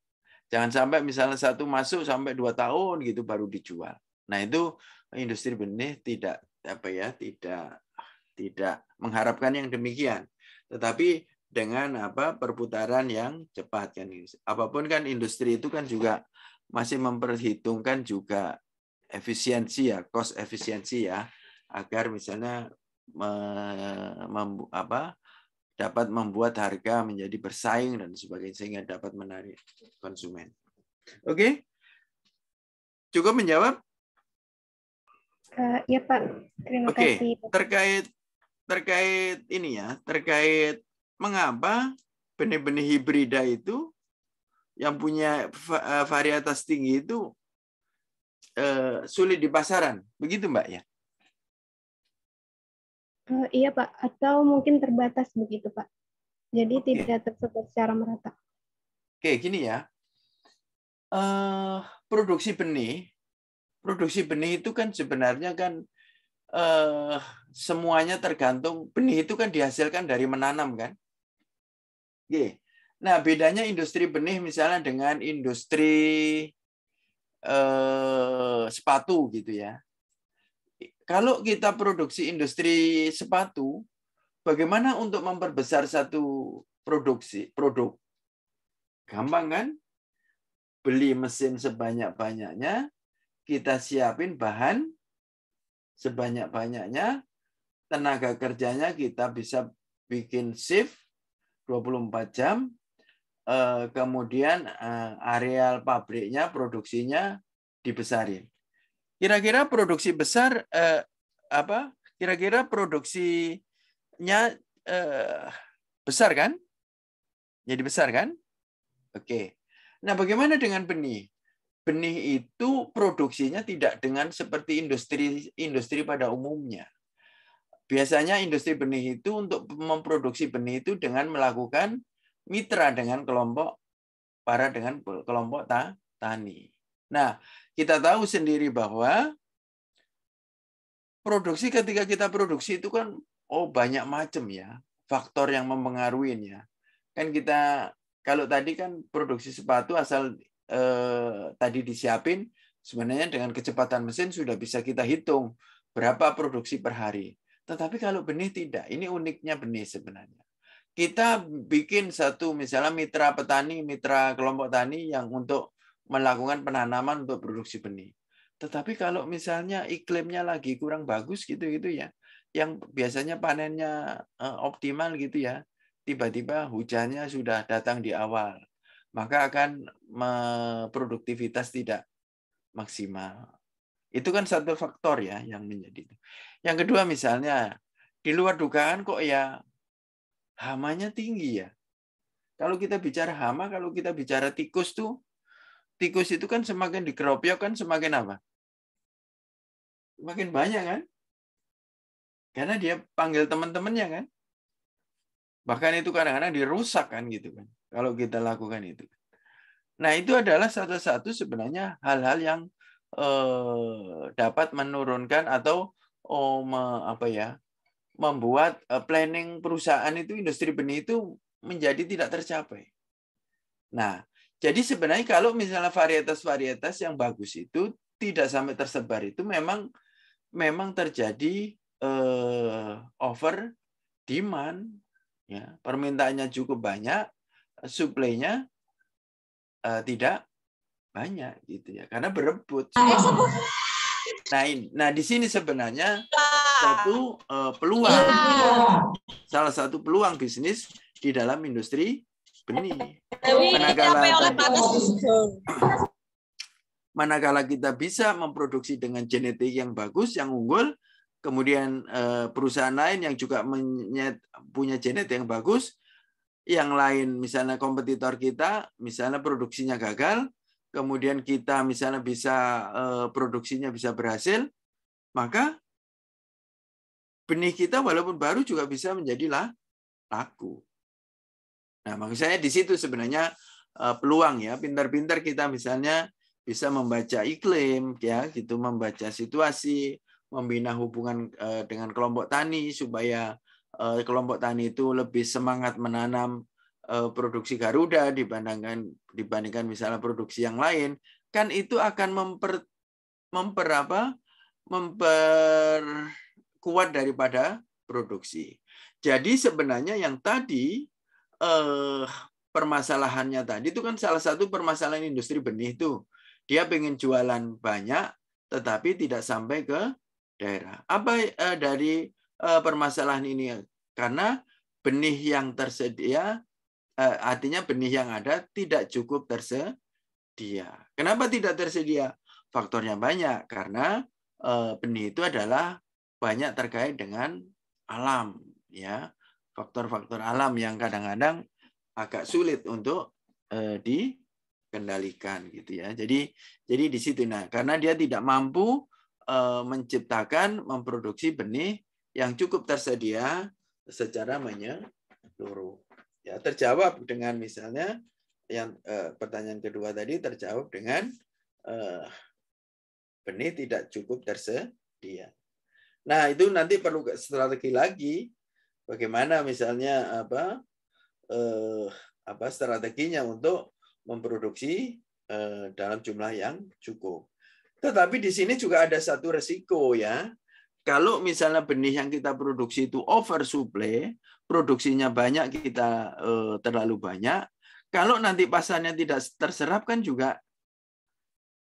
Jangan sampai misalnya satu masuk sampai dua tahun gitu baru dijual. Nah, itu industri benih tidak apa ya, tidak tidak mengharapkan yang demikian. Tetapi dengan apa perputaran yang cepat kan apapun kan industri itu kan juga masih memperhitungkan juga efisiensi ya cost efisiensi ya agar misalnya mem, apa dapat membuat harga menjadi bersaing dan sebagainya sehingga dapat menarik konsumen oke okay? cukup menjawab uh, ya pak terima okay. kasih terkait terkait ini ya terkait mengapa benih-benih hibrida itu yang punya eh, varietas tinggi itu eh, sulit di pasaran. Begitu, Mbak ya? Eh, iya, Pak. Atau mungkin terbatas begitu, Pak. Jadi okay. tidak tersebar secara merata. Oke, okay, gini ya. Uh, produksi benih, produksi benih itu kan sebenarnya kan uh, semuanya tergantung benih itu kan dihasilkan dari menanam kan. Nah, bedanya industri benih misalnya dengan industri eh, sepatu gitu ya. Kalau kita produksi industri sepatu, bagaimana untuk memperbesar satu produksi produk? Gampang kan? Beli mesin sebanyak-banyaknya, kita siapin bahan sebanyak-banyaknya, tenaga kerjanya kita bisa bikin shift 24 jam. Eh, kemudian eh, areal pabriknya, produksinya dibesarin. Kira-kira produksi besar eh, apa? Kira-kira produksinya besar kan? Jadi besar kan? Oke. Nah, bagaimana dengan benih? Benih itu produksinya tidak dengan seperti industri industri pada umumnya. Biasanya industri benih itu untuk memproduksi benih itu dengan melakukan mitra dengan kelompok para dengan kelompok ta, tani. Nah, kita tahu sendiri bahwa produksi ketika kita produksi itu kan oh banyak macam ya faktor yang mempengaruhi ya. Kan kita kalau tadi kan produksi sepatu asal eh, tadi disiapin sebenarnya dengan kecepatan mesin sudah bisa kita hitung berapa produksi per hari. Tetapi kalau benih tidak, ini uniknya benih sebenarnya. Kita bikin satu misalnya mitra petani, mitra kelompok tani yang untuk melakukan penanaman untuk produksi benih. Tetapi kalau misalnya iklimnya lagi kurang bagus gitu-gitu ya, yang biasanya panennya eh, optimal gitu ya, tiba-tiba hujannya sudah datang di awal, maka akan produktivitas tidak maksimal itu kan satu faktor ya yang menjadi itu. Yang kedua misalnya di luar dugaan kok ya hamanya tinggi ya. Kalau kita bicara hama, kalau kita bicara tikus tuh tikus itu kan semakin dikeropiok kan semakin apa? Makin banyak kan? Karena dia panggil teman-temannya kan. Bahkan itu kadang-kadang dirusak kan gitu kan. Kalau kita lakukan itu. Nah, itu adalah satu-satu sebenarnya hal-hal yang Eh, dapat menurunkan atau oh, me, apa ya membuat eh, planning perusahaan itu industri benih itu menjadi tidak tercapai. Nah, jadi sebenarnya kalau misalnya varietas-varietas yang bagus itu tidak sampai tersebar itu memang memang terjadi eh, over demand ya permintaannya cukup banyak eh, suplainya eh, tidak banyak gitu ya karena berebut ah. nah nah di sini sebenarnya iya. satu uh, peluang iya. salah satu peluang bisnis di dalam industri benih iya. manakala manakala kita bisa memproduksi dengan genetik yang bagus yang unggul kemudian eh, perusahaan lain yang juga punya genetik yang bagus yang lain misalnya kompetitor kita misalnya produksinya gagal kemudian kita misalnya bisa eh, produksinya bisa berhasil, maka benih kita walaupun baru juga bisa menjadi laku. Nah, maksud saya di situ sebenarnya eh, peluang ya, pintar-pintar kita misalnya bisa membaca iklim ya, gitu membaca situasi, membina hubungan eh, dengan kelompok tani supaya kelompok tani itu lebih semangat menanam Eh, produksi Garuda dibandingkan dibandingkan misalnya produksi yang lain, kan itu akan memper memper apa? memperkuat daripada produksi. Jadi sebenarnya yang tadi eh, permasalahannya tadi itu kan salah satu permasalahan industri benih itu. Dia pengen jualan banyak tetapi tidak sampai ke daerah. Apa eh, dari eh, permasalahan ini? Karena benih yang tersedia Eh, artinya benih yang ada tidak cukup tersedia. Kenapa tidak tersedia? Faktornya banyak karena eh, benih itu adalah banyak terkait dengan alam, ya faktor-faktor alam yang kadang-kadang agak sulit untuk eh, dikendalikan gitu ya. Jadi jadi di situ nah karena dia tidak mampu menciptakan memproduksi benih yang cukup tersedia secara menyeluruh. Ya, terjawab dengan misalnya yang eh, pertanyaan kedua tadi terjawab dengan eh, benih tidak cukup tersedia. Nah, itu nanti perlu strategi lagi bagaimana misalnya apa eh, apa strateginya untuk memproduksi eh, dalam jumlah yang cukup. Tetapi di sini juga ada satu resiko ya. Kalau misalnya benih yang kita produksi itu oversupply, produksinya banyak kita eh, terlalu banyak. Kalau nanti pasarnya tidak terserap kan juga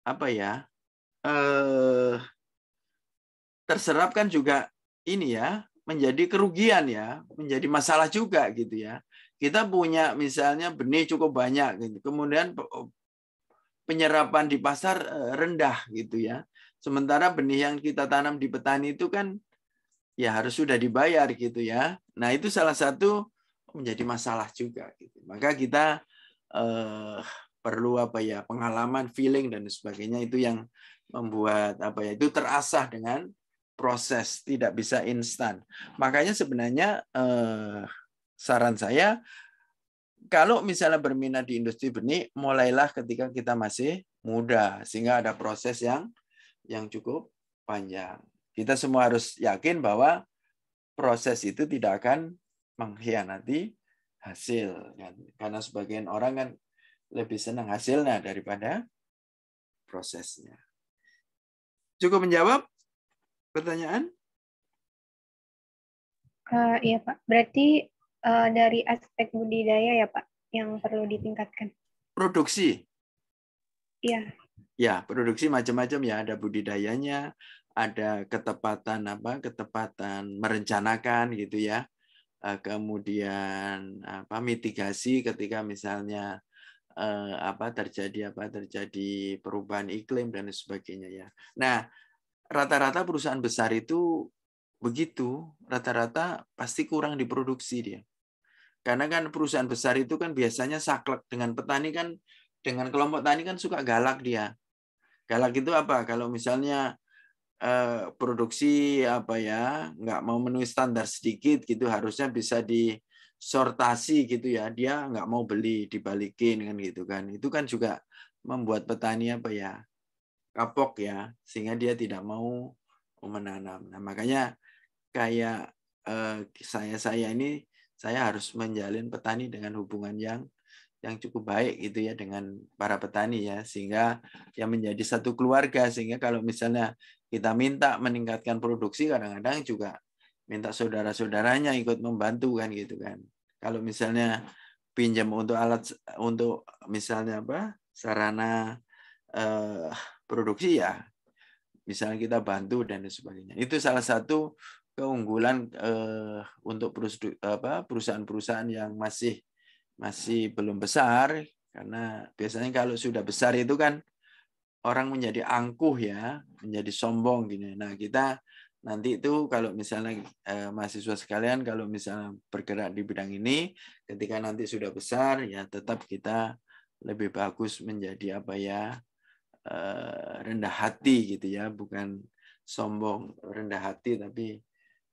apa ya eh, terserap kan juga ini ya menjadi kerugian ya, menjadi masalah juga gitu ya. Kita punya misalnya benih cukup banyak gitu. Kemudian penyerapan di pasar eh, rendah gitu ya. Sementara benih yang kita tanam di petani itu kan ya harus sudah dibayar gitu ya. Nah, itu salah satu menjadi masalah juga gitu. Maka kita eh, perlu apa ya pengalaman feeling dan sebagainya itu yang membuat apa ya itu terasah dengan proses tidak bisa instan makanya sebenarnya eh, saran saya kalau misalnya berminat di industri benih mulailah ketika kita masih muda sehingga ada proses yang yang cukup panjang kita semua harus yakin bahwa proses itu tidak akan mengkhianati hasil. Kan? Karena sebagian orang kan lebih senang hasilnya daripada prosesnya. Cukup menjawab pertanyaan? Uh, iya Pak, berarti uh, dari aspek budidaya ya Pak yang perlu ditingkatkan. Produksi. Iya. Ya, produksi macam-macam ya. Ada budidayanya, ada ketepatan apa ketepatan merencanakan gitu ya eh, kemudian apa mitigasi ketika misalnya eh, apa terjadi apa terjadi perubahan iklim dan sebagainya ya. Nah, rata-rata perusahaan besar itu begitu, rata-rata pasti kurang diproduksi dia. Karena kan perusahaan besar itu kan biasanya saklek dengan petani kan dengan kelompok tani kan suka galak dia. Galak itu apa? Kalau misalnya Eh, produksi apa ya nggak memenuhi standar sedikit gitu harusnya bisa disortasi gitu ya dia nggak mau beli dibalikin kan gitu kan itu kan juga membuat petani apa ya kapok ya sehingga dia tidak mau menanam nah makanya kayak eh, saya saya ini saya harus menjalin petani dengan hubungan yang yang cukup baik gitu ya dengan para petani ya sehingga yang menjadi satu keluarga sehingga kalau misalnya kita minta meningkatkan produksi kadang-kadang juga minta saudara-saudaranya ikut membantu kan gitu kan. Kalau misalnya pinjam untuk alat untuk misalnya apa sarana eh, produksi ya misalnya kita bantu dan sebagainya. Itu salah satu keunggulan eh, untuk perusahaan-perusahaan yang masih masih belum besar karena biasanya kalau sudah besar itu kan orang menjadi angkuh ya, menjadi sombong gini. Nah, kita nanti itu kalau misalnya eh, mahasiswa sekalian kalau misalnya bergerak di bidang ini ketika nanti sudah besar ya tetap kita lebih bagus menjadi apa ya eh, rendah hati gitu ya, bukan sombong, rendah hati tapi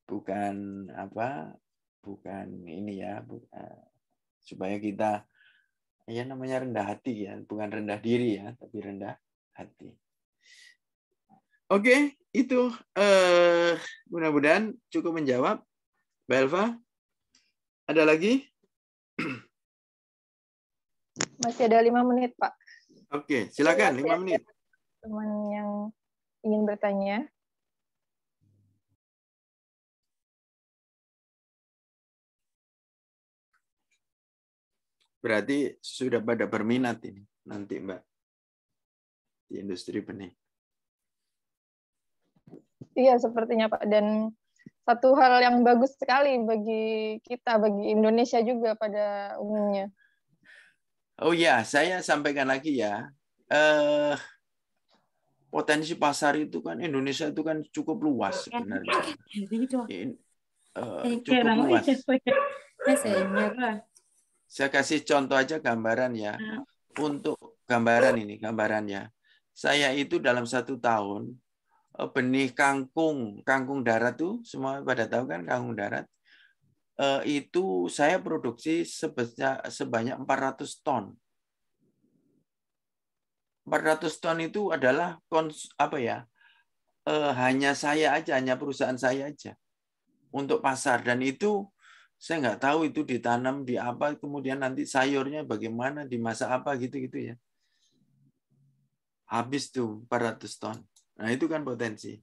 bukan apa? bukan ini ya, bukan, eh, supaya kita ya namanya rendah hati ya, bukan rendah diri ya, tapi rendah hati. Oke, okay, itu uh, mudah-mudahan cukup menjawab. Belva, ada lagi? *clears throat* Masih ada lima menit, Pak. Oke, okay, silakan lima menit. Teman yang ingin bertanya. Berarti sudah pada berminat ini nanti, Mbak di industri benih. Iya, sepertinya Pak. Dan satu hal yang bagus sekali bagi kita, bagi Indonesia juga pada umumnya. Oh iya, saya sampaikan lagi ya. Eh, potensi pasar itu kan Indonesia itu kan cukup luas sebenarnya. Eh, cukup luas. *laughs* Saya kasih contoh aja gambaran ya. Ah. Untuk gambaran ini, gambarannya saya itu dalam satu tahun eh, benih kangkung, kangkung darat tuh semua pada tahu kan kangkung darat eh, itu saya produksi sebanyak sebanyak 400 ton. 400 ton itu adalah kons, apa ya? Eh, hanya saya aja, hanya perusahaan saya aja untuk pasar dan itu saya nggak tahu itu ditanam di apa kemudian nanti sayurnya bagaimana di masa apa gitu gitu ya habis tuh 400 ton. Nah, itu kan potensi.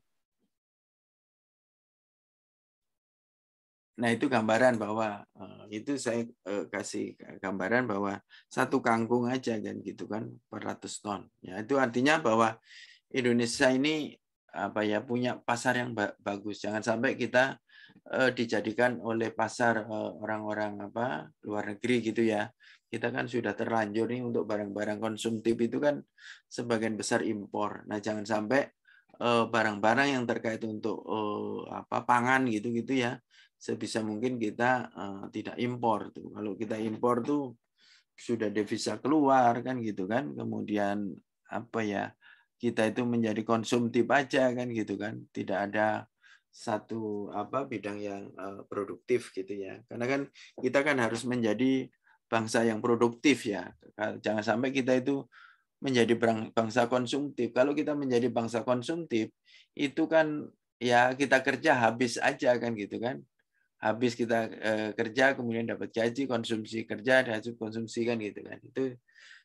Nah, itu gambaran bahwa eh, itu saya eh, kasih gambaran bahwa satu kangkung aja kan gitu kan 400 ton. Ya, itu artinya bahwa Indonesia ini apa ya punya pasar yang bagus. Jangan sampai kita eh, dijadikan oleh pasar orang-orang apa luar negeri gitu ya kita kan sudah terlanjur nih untuk barang-barang konsumtif itu kan sebagian besar impor. Nah, jangan sampai eh, barang-barang yang terkait untuk eh, apa pangan gitu-gitu ya sebisa mungkin kita eh, tidak impor tuh. Kalau kita impor tuh sudah devisa keluar kan gitu kan. Kemudian apa ya? Kita itu menjadi konsumtif aja kan gitu kan. Tidak ada satu apa bidang yang produktif gitu ya. Karena kan kita kan harus menjadi bangsa yang produktif ya. Jangan sampai kita itu menjadi bangsa konsumtif. Kalau kita menjadi bangsa konsumtif, itu kan ya kita kerja habis aja kan gitu kan. Habis kita eh, kerja kemudian dapat gaji, konsumsi kerja, hasil konsumsi kan gitu kan. Itu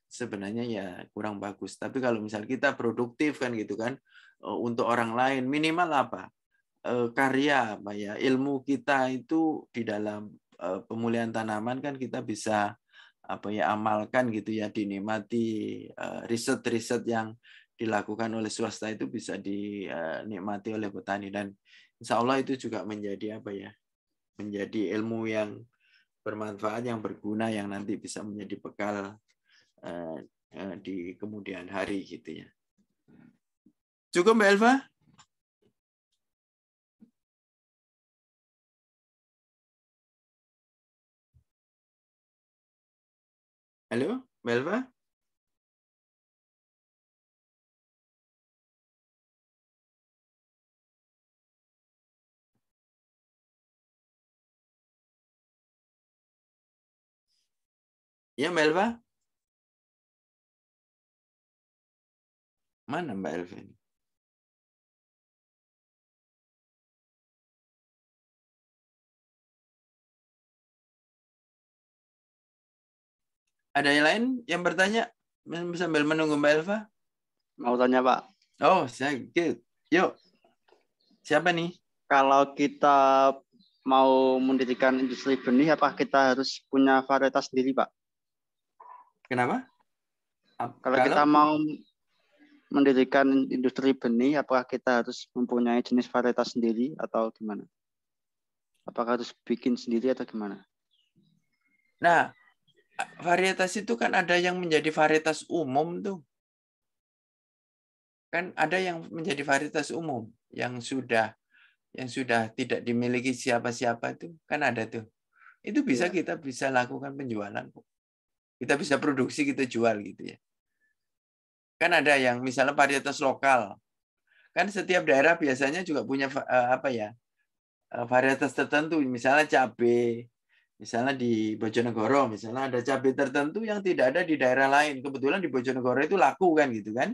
sebenarnya ya kurang bagus. Tapi kalau misal kita produktif kan gitu kan eh, untuk orang lain minimal apa? Eh, karya apa ya ilmu kita itu di dalam Eh, pemulihan tanaman kan kita bisa apa ya amalkan gitu ya dinikmati eh, riset-riset yang dilakukan oleh swasta itu bisa dinikmati eh, oleh petani dan insya Allah itu juga menjadi apa ya menjadi ilmu yang bermanfaat yang berguna yang nanti bisa menjadi bekal di kemudian hari gitu ya cukup Mbak Elva Hello, Melva? E Melva? Mana Mbak Elvin? Ada yang lain yang bertanya sambil menunggu Mbak Elva? Mau tanya Pak. Oh, saya good. Yuk, siapa nih? Kalau kita mau mendirikan industri benih, apa kita harus punya varietas sendiri, Pak? Kenapa? kalau, kalau kita mau mendirikan industri benih, apakah kita harus mempunyai jenis varietas sendiri atau gimana? Apakah harus bikin sendiri atau gimana? Nah, varietas itu kan ada yang menjadi varietas umum tuh. Kan ada yang menjadi varietas umum yang sudah yang sudah tidak dimiliki siapa-siapa itu kan ada tuh. Itu bisa ya. kita bisa lakukan penjualan kok. Kita bisa produksi, kita jual gitu ya. Kan ada yang misalnya varietas lokal. Kan setiap daerah biasanya juga punya eh, apa ya? Eh, varietas tertentu, misalnya cabai, Misalnya di Bojonegoro, misalnya ada cabai tertentu yang tidak ada di daerah lain. Kebetulan di Bojonegoro itu laku kan gitu kan.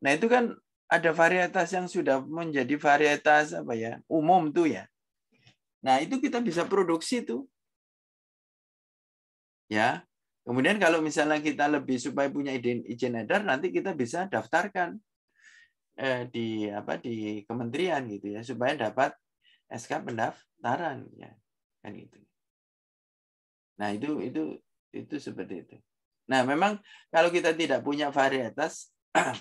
Nah itu kan ada varietas yang sudah menjadi varietas apa ya umum tuh ya. Nah itu kita bisa produksi tuh. Ya, Kemudian kalau misalnya kita lebih supaya punya izin, izin edar, nanti kita bisa daftarkan eh, di apa di kementerian gitu ya supaya dapat SK pendaftaran ya kan itu. Nah, itu itu itu seperti itu. Nah, memang kalau kita tidak punya varietas *clears throat*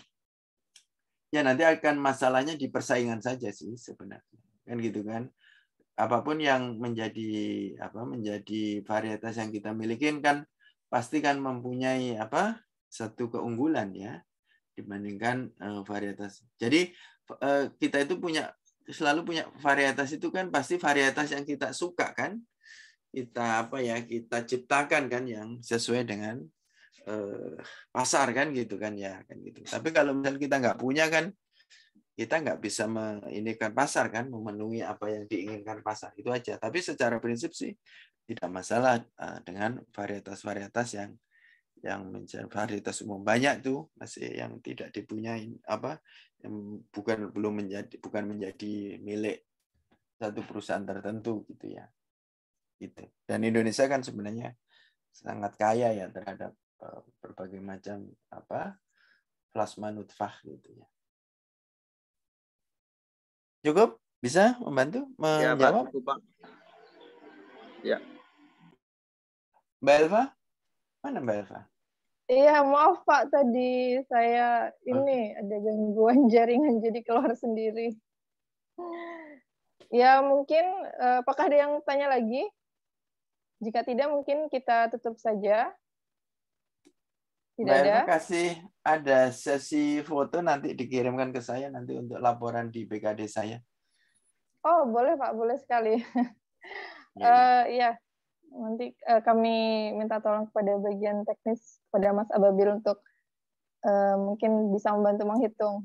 ya nanti akan masalahnya di persaingan saja sih sebenarnya. Kan gitu kan. Apapun yang menjadi apa menjadi varietas yang kita miliki kan pasti kan mempunyai apa satu keunggulan ya dibandingkan uh, varietas. Jadi uh, kita itu punya selalu punya varietas itu kan pasti varietas yang kita suka kan kita apa ya kita ciptakan kan yang sesuai dengan eh, pasar kan gitu kan ya kan gitu. Tapi kalau misalnya kita nggak punya kan kita nggak bisa menginikan pasar kan memenuhi apa yang diinginkan pasar itu aja. Tapi secara prinsip sih tidak masalah eh, dengan varietas-varietas yang yang menjadi varietas umum banyak tuh masih yang tidak dipunyai apa yang bukan belum menjadi bukan menjadi milik satu perusahaan tertentu gitu ya itu dan Indonesia kan sebenarnya sangat kaya ya terhadap eh, berbagai macam apa plasma nutfah gitu ya cukup bisa membantu ya, menjawab ya, Pak. ya. Mbak Elva mana Mbak Elva Iya, maaf Pak, tadi saya ini ada gangguan *laughs* jaringan jadi keluar sendiri. Ya, mungkin eh, apakah ada yang tanya lagi? Jika tidak, mungkin kita tutup saja. Tidak ada. Terima kasih. Ada sesi foto nanti dikirimkan ke saya nanti untuk laporan di BKD saya. Oh, boleh Pak, boleh sekali. Ya. uh, ya, nanti uh, kami minta tolong kepada bagian teknis pada Mas Ababil untuk uh, mungkin bisa membantu menghitung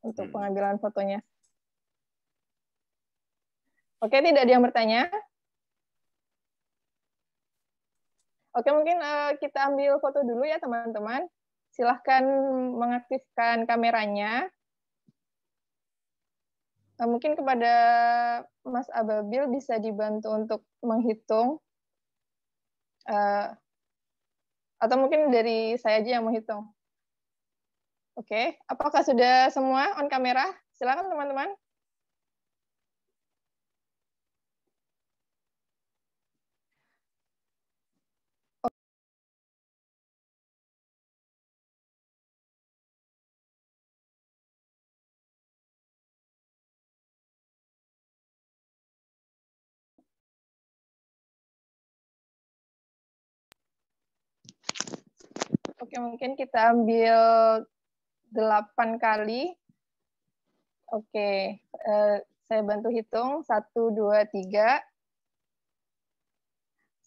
untuk hmm. pengambilan fotonya. Oke, tidak ada yang bertanya. Oke, mungkin uh, kita ambil foto dulu ya teman-teman. Silahkan mengaktifkan kameranya. Uh, mungkin kepada Mas Ababil bisa dibantu untuk menghitung. Uh, atau mungkin dari saya aja yang menghitung. Oke, apakah sudah semua on kamera? Silakan teman-teman. mungkin kita ambil delapan kali. Oke, okay. uh, eh, saya bantu hitung. satu dua tiga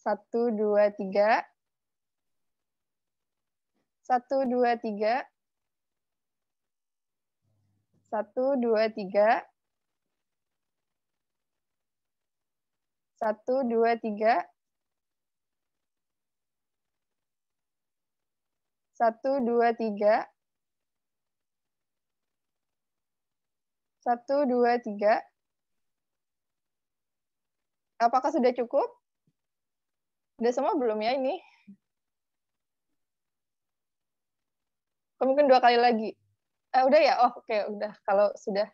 satu dua tiga satu dua tiga satu dua tiga satu dua tiga Satu, dua, tiga. Satu, dua, tiga. Apakah sudah cukup? Sudah semua belum ya ini? Mungkin dua kali lagi. Eh, udah ya? Oh, oke. Okay, udah. Kalau sudah.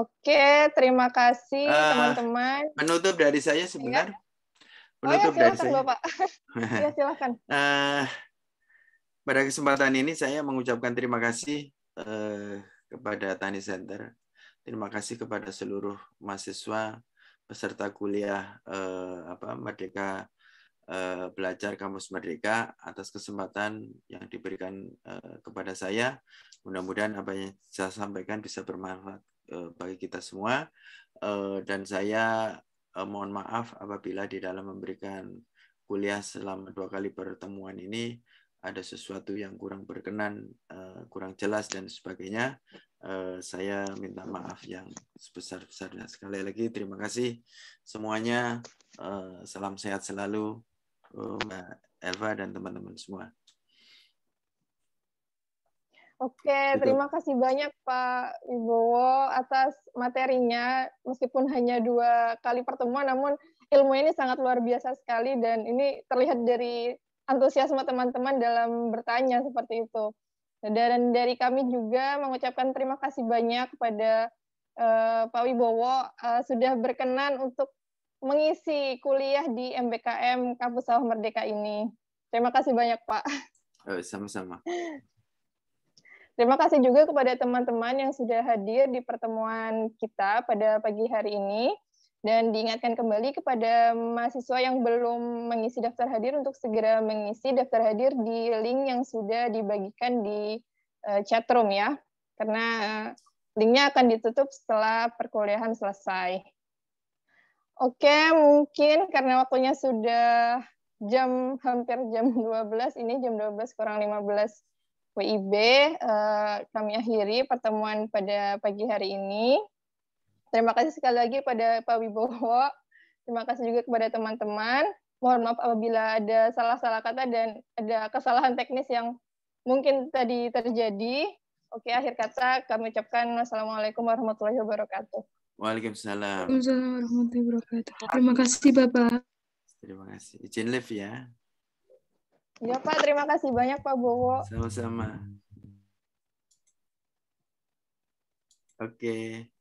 Oke, terima kasih ah, teman-teman. Uh, menutup dari saya sebenarnya oh, Ya? Menutup oh ya, silakan, dari saya. Bapak. *laughs* ya, silakan. Uh, eh, pada kesempatan ini saya mengucapkan terima kasih eh, kepada Tani Center. Terima kasih kepada seluruh mahasiswa peserta kuliah eh, apa Merdeka eh, Belajar Kampus Merdeka atas kesempatan yang diberikan eh, kepada saya. Mudah-mudahan apa yang saya sampaikan bisa bermanfaat eh, bagi kita semua eh, dan saya eh, mohon maaf apabila di dalam memberikan kuliah selama dua kali pertemuan ini ada sesuatu yang kurang berkenan, eh, kurang jelas dan sebagainya, eh, saya minta maaf yang sebesar-besarnya. Sekali lagi terima kasih semuanya. Eh, salam sehat selalu Mbak Elva dan teman-teman semua. Oke, Betul. terima kasih banyak Pak Wibowo atas materinya. Meskipun hanya dua kali pertemuan, namun ilmu ini sangat luar biasa sekali dan ini terlihat dari antusiasme teman-teman dalam bertanya seperti itu. Dan dari kami juga mengucapkan terima kasih banyak kepada uh, Pak Wibowo uh, sudah berkenan untuk mengisi kuliah di MBKM Kampus Sawah Merdeka ini. Terima kasih banyak, Pak. Oh, sama-sama. Terima kasih juga kepada teman-teman yang sudah hadir di pertemuan kita pada pagi hari ini dan diingatkan kembali kepada mahasiswa yang belum mengisi daftar hadir untuk segera mengisi daftar hadir di link yang sudah dibagikan di uh, chat ya, karena eh, linknya akan ditutup setelah perkuliahan selesai. Oke, mungkin karena waktunya sudah jam hampir jam 12, *laughs* ini jam 12 kurang 15 WIB, uh, kami akhiri pertemuan pada pagi hari ini. Terima kasih sekali lagi pada Pak Wibowo. Terima kasih juga kepada teman-teman. Mohon maaf apabila ada salah-salah kata dan ada kesalahan teknis yang mungkin tadi terjadi. Oke, akhir kata kami ucapkan Wassalamualaikum warahmatullahi wabarakatuh. Waalaikumsalam. Waalaikumsalam warahmatullahi wabarakatuh. Terima kasih, Bapak. Terima kasih. Izin live ya. Ya, Pak. Terima kasih banyak, Pak Bowo. Sama-sama. Oke. Okay.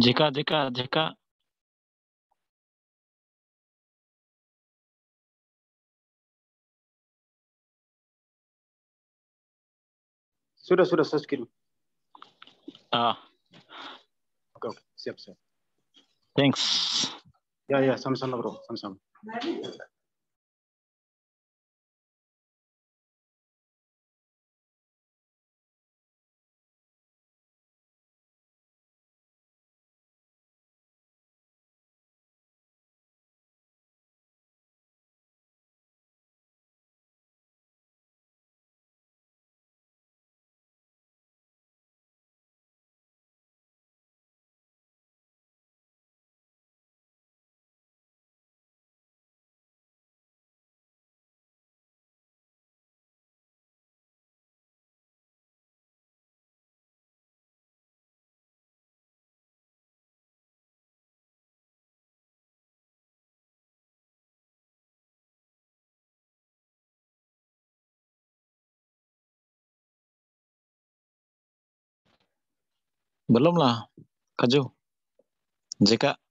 jika jika jika sudah sudah saya kirim ah oke, oke siap siap thanks ya ya sama-sama bro sama-sama Belum lah, Kaju. Jika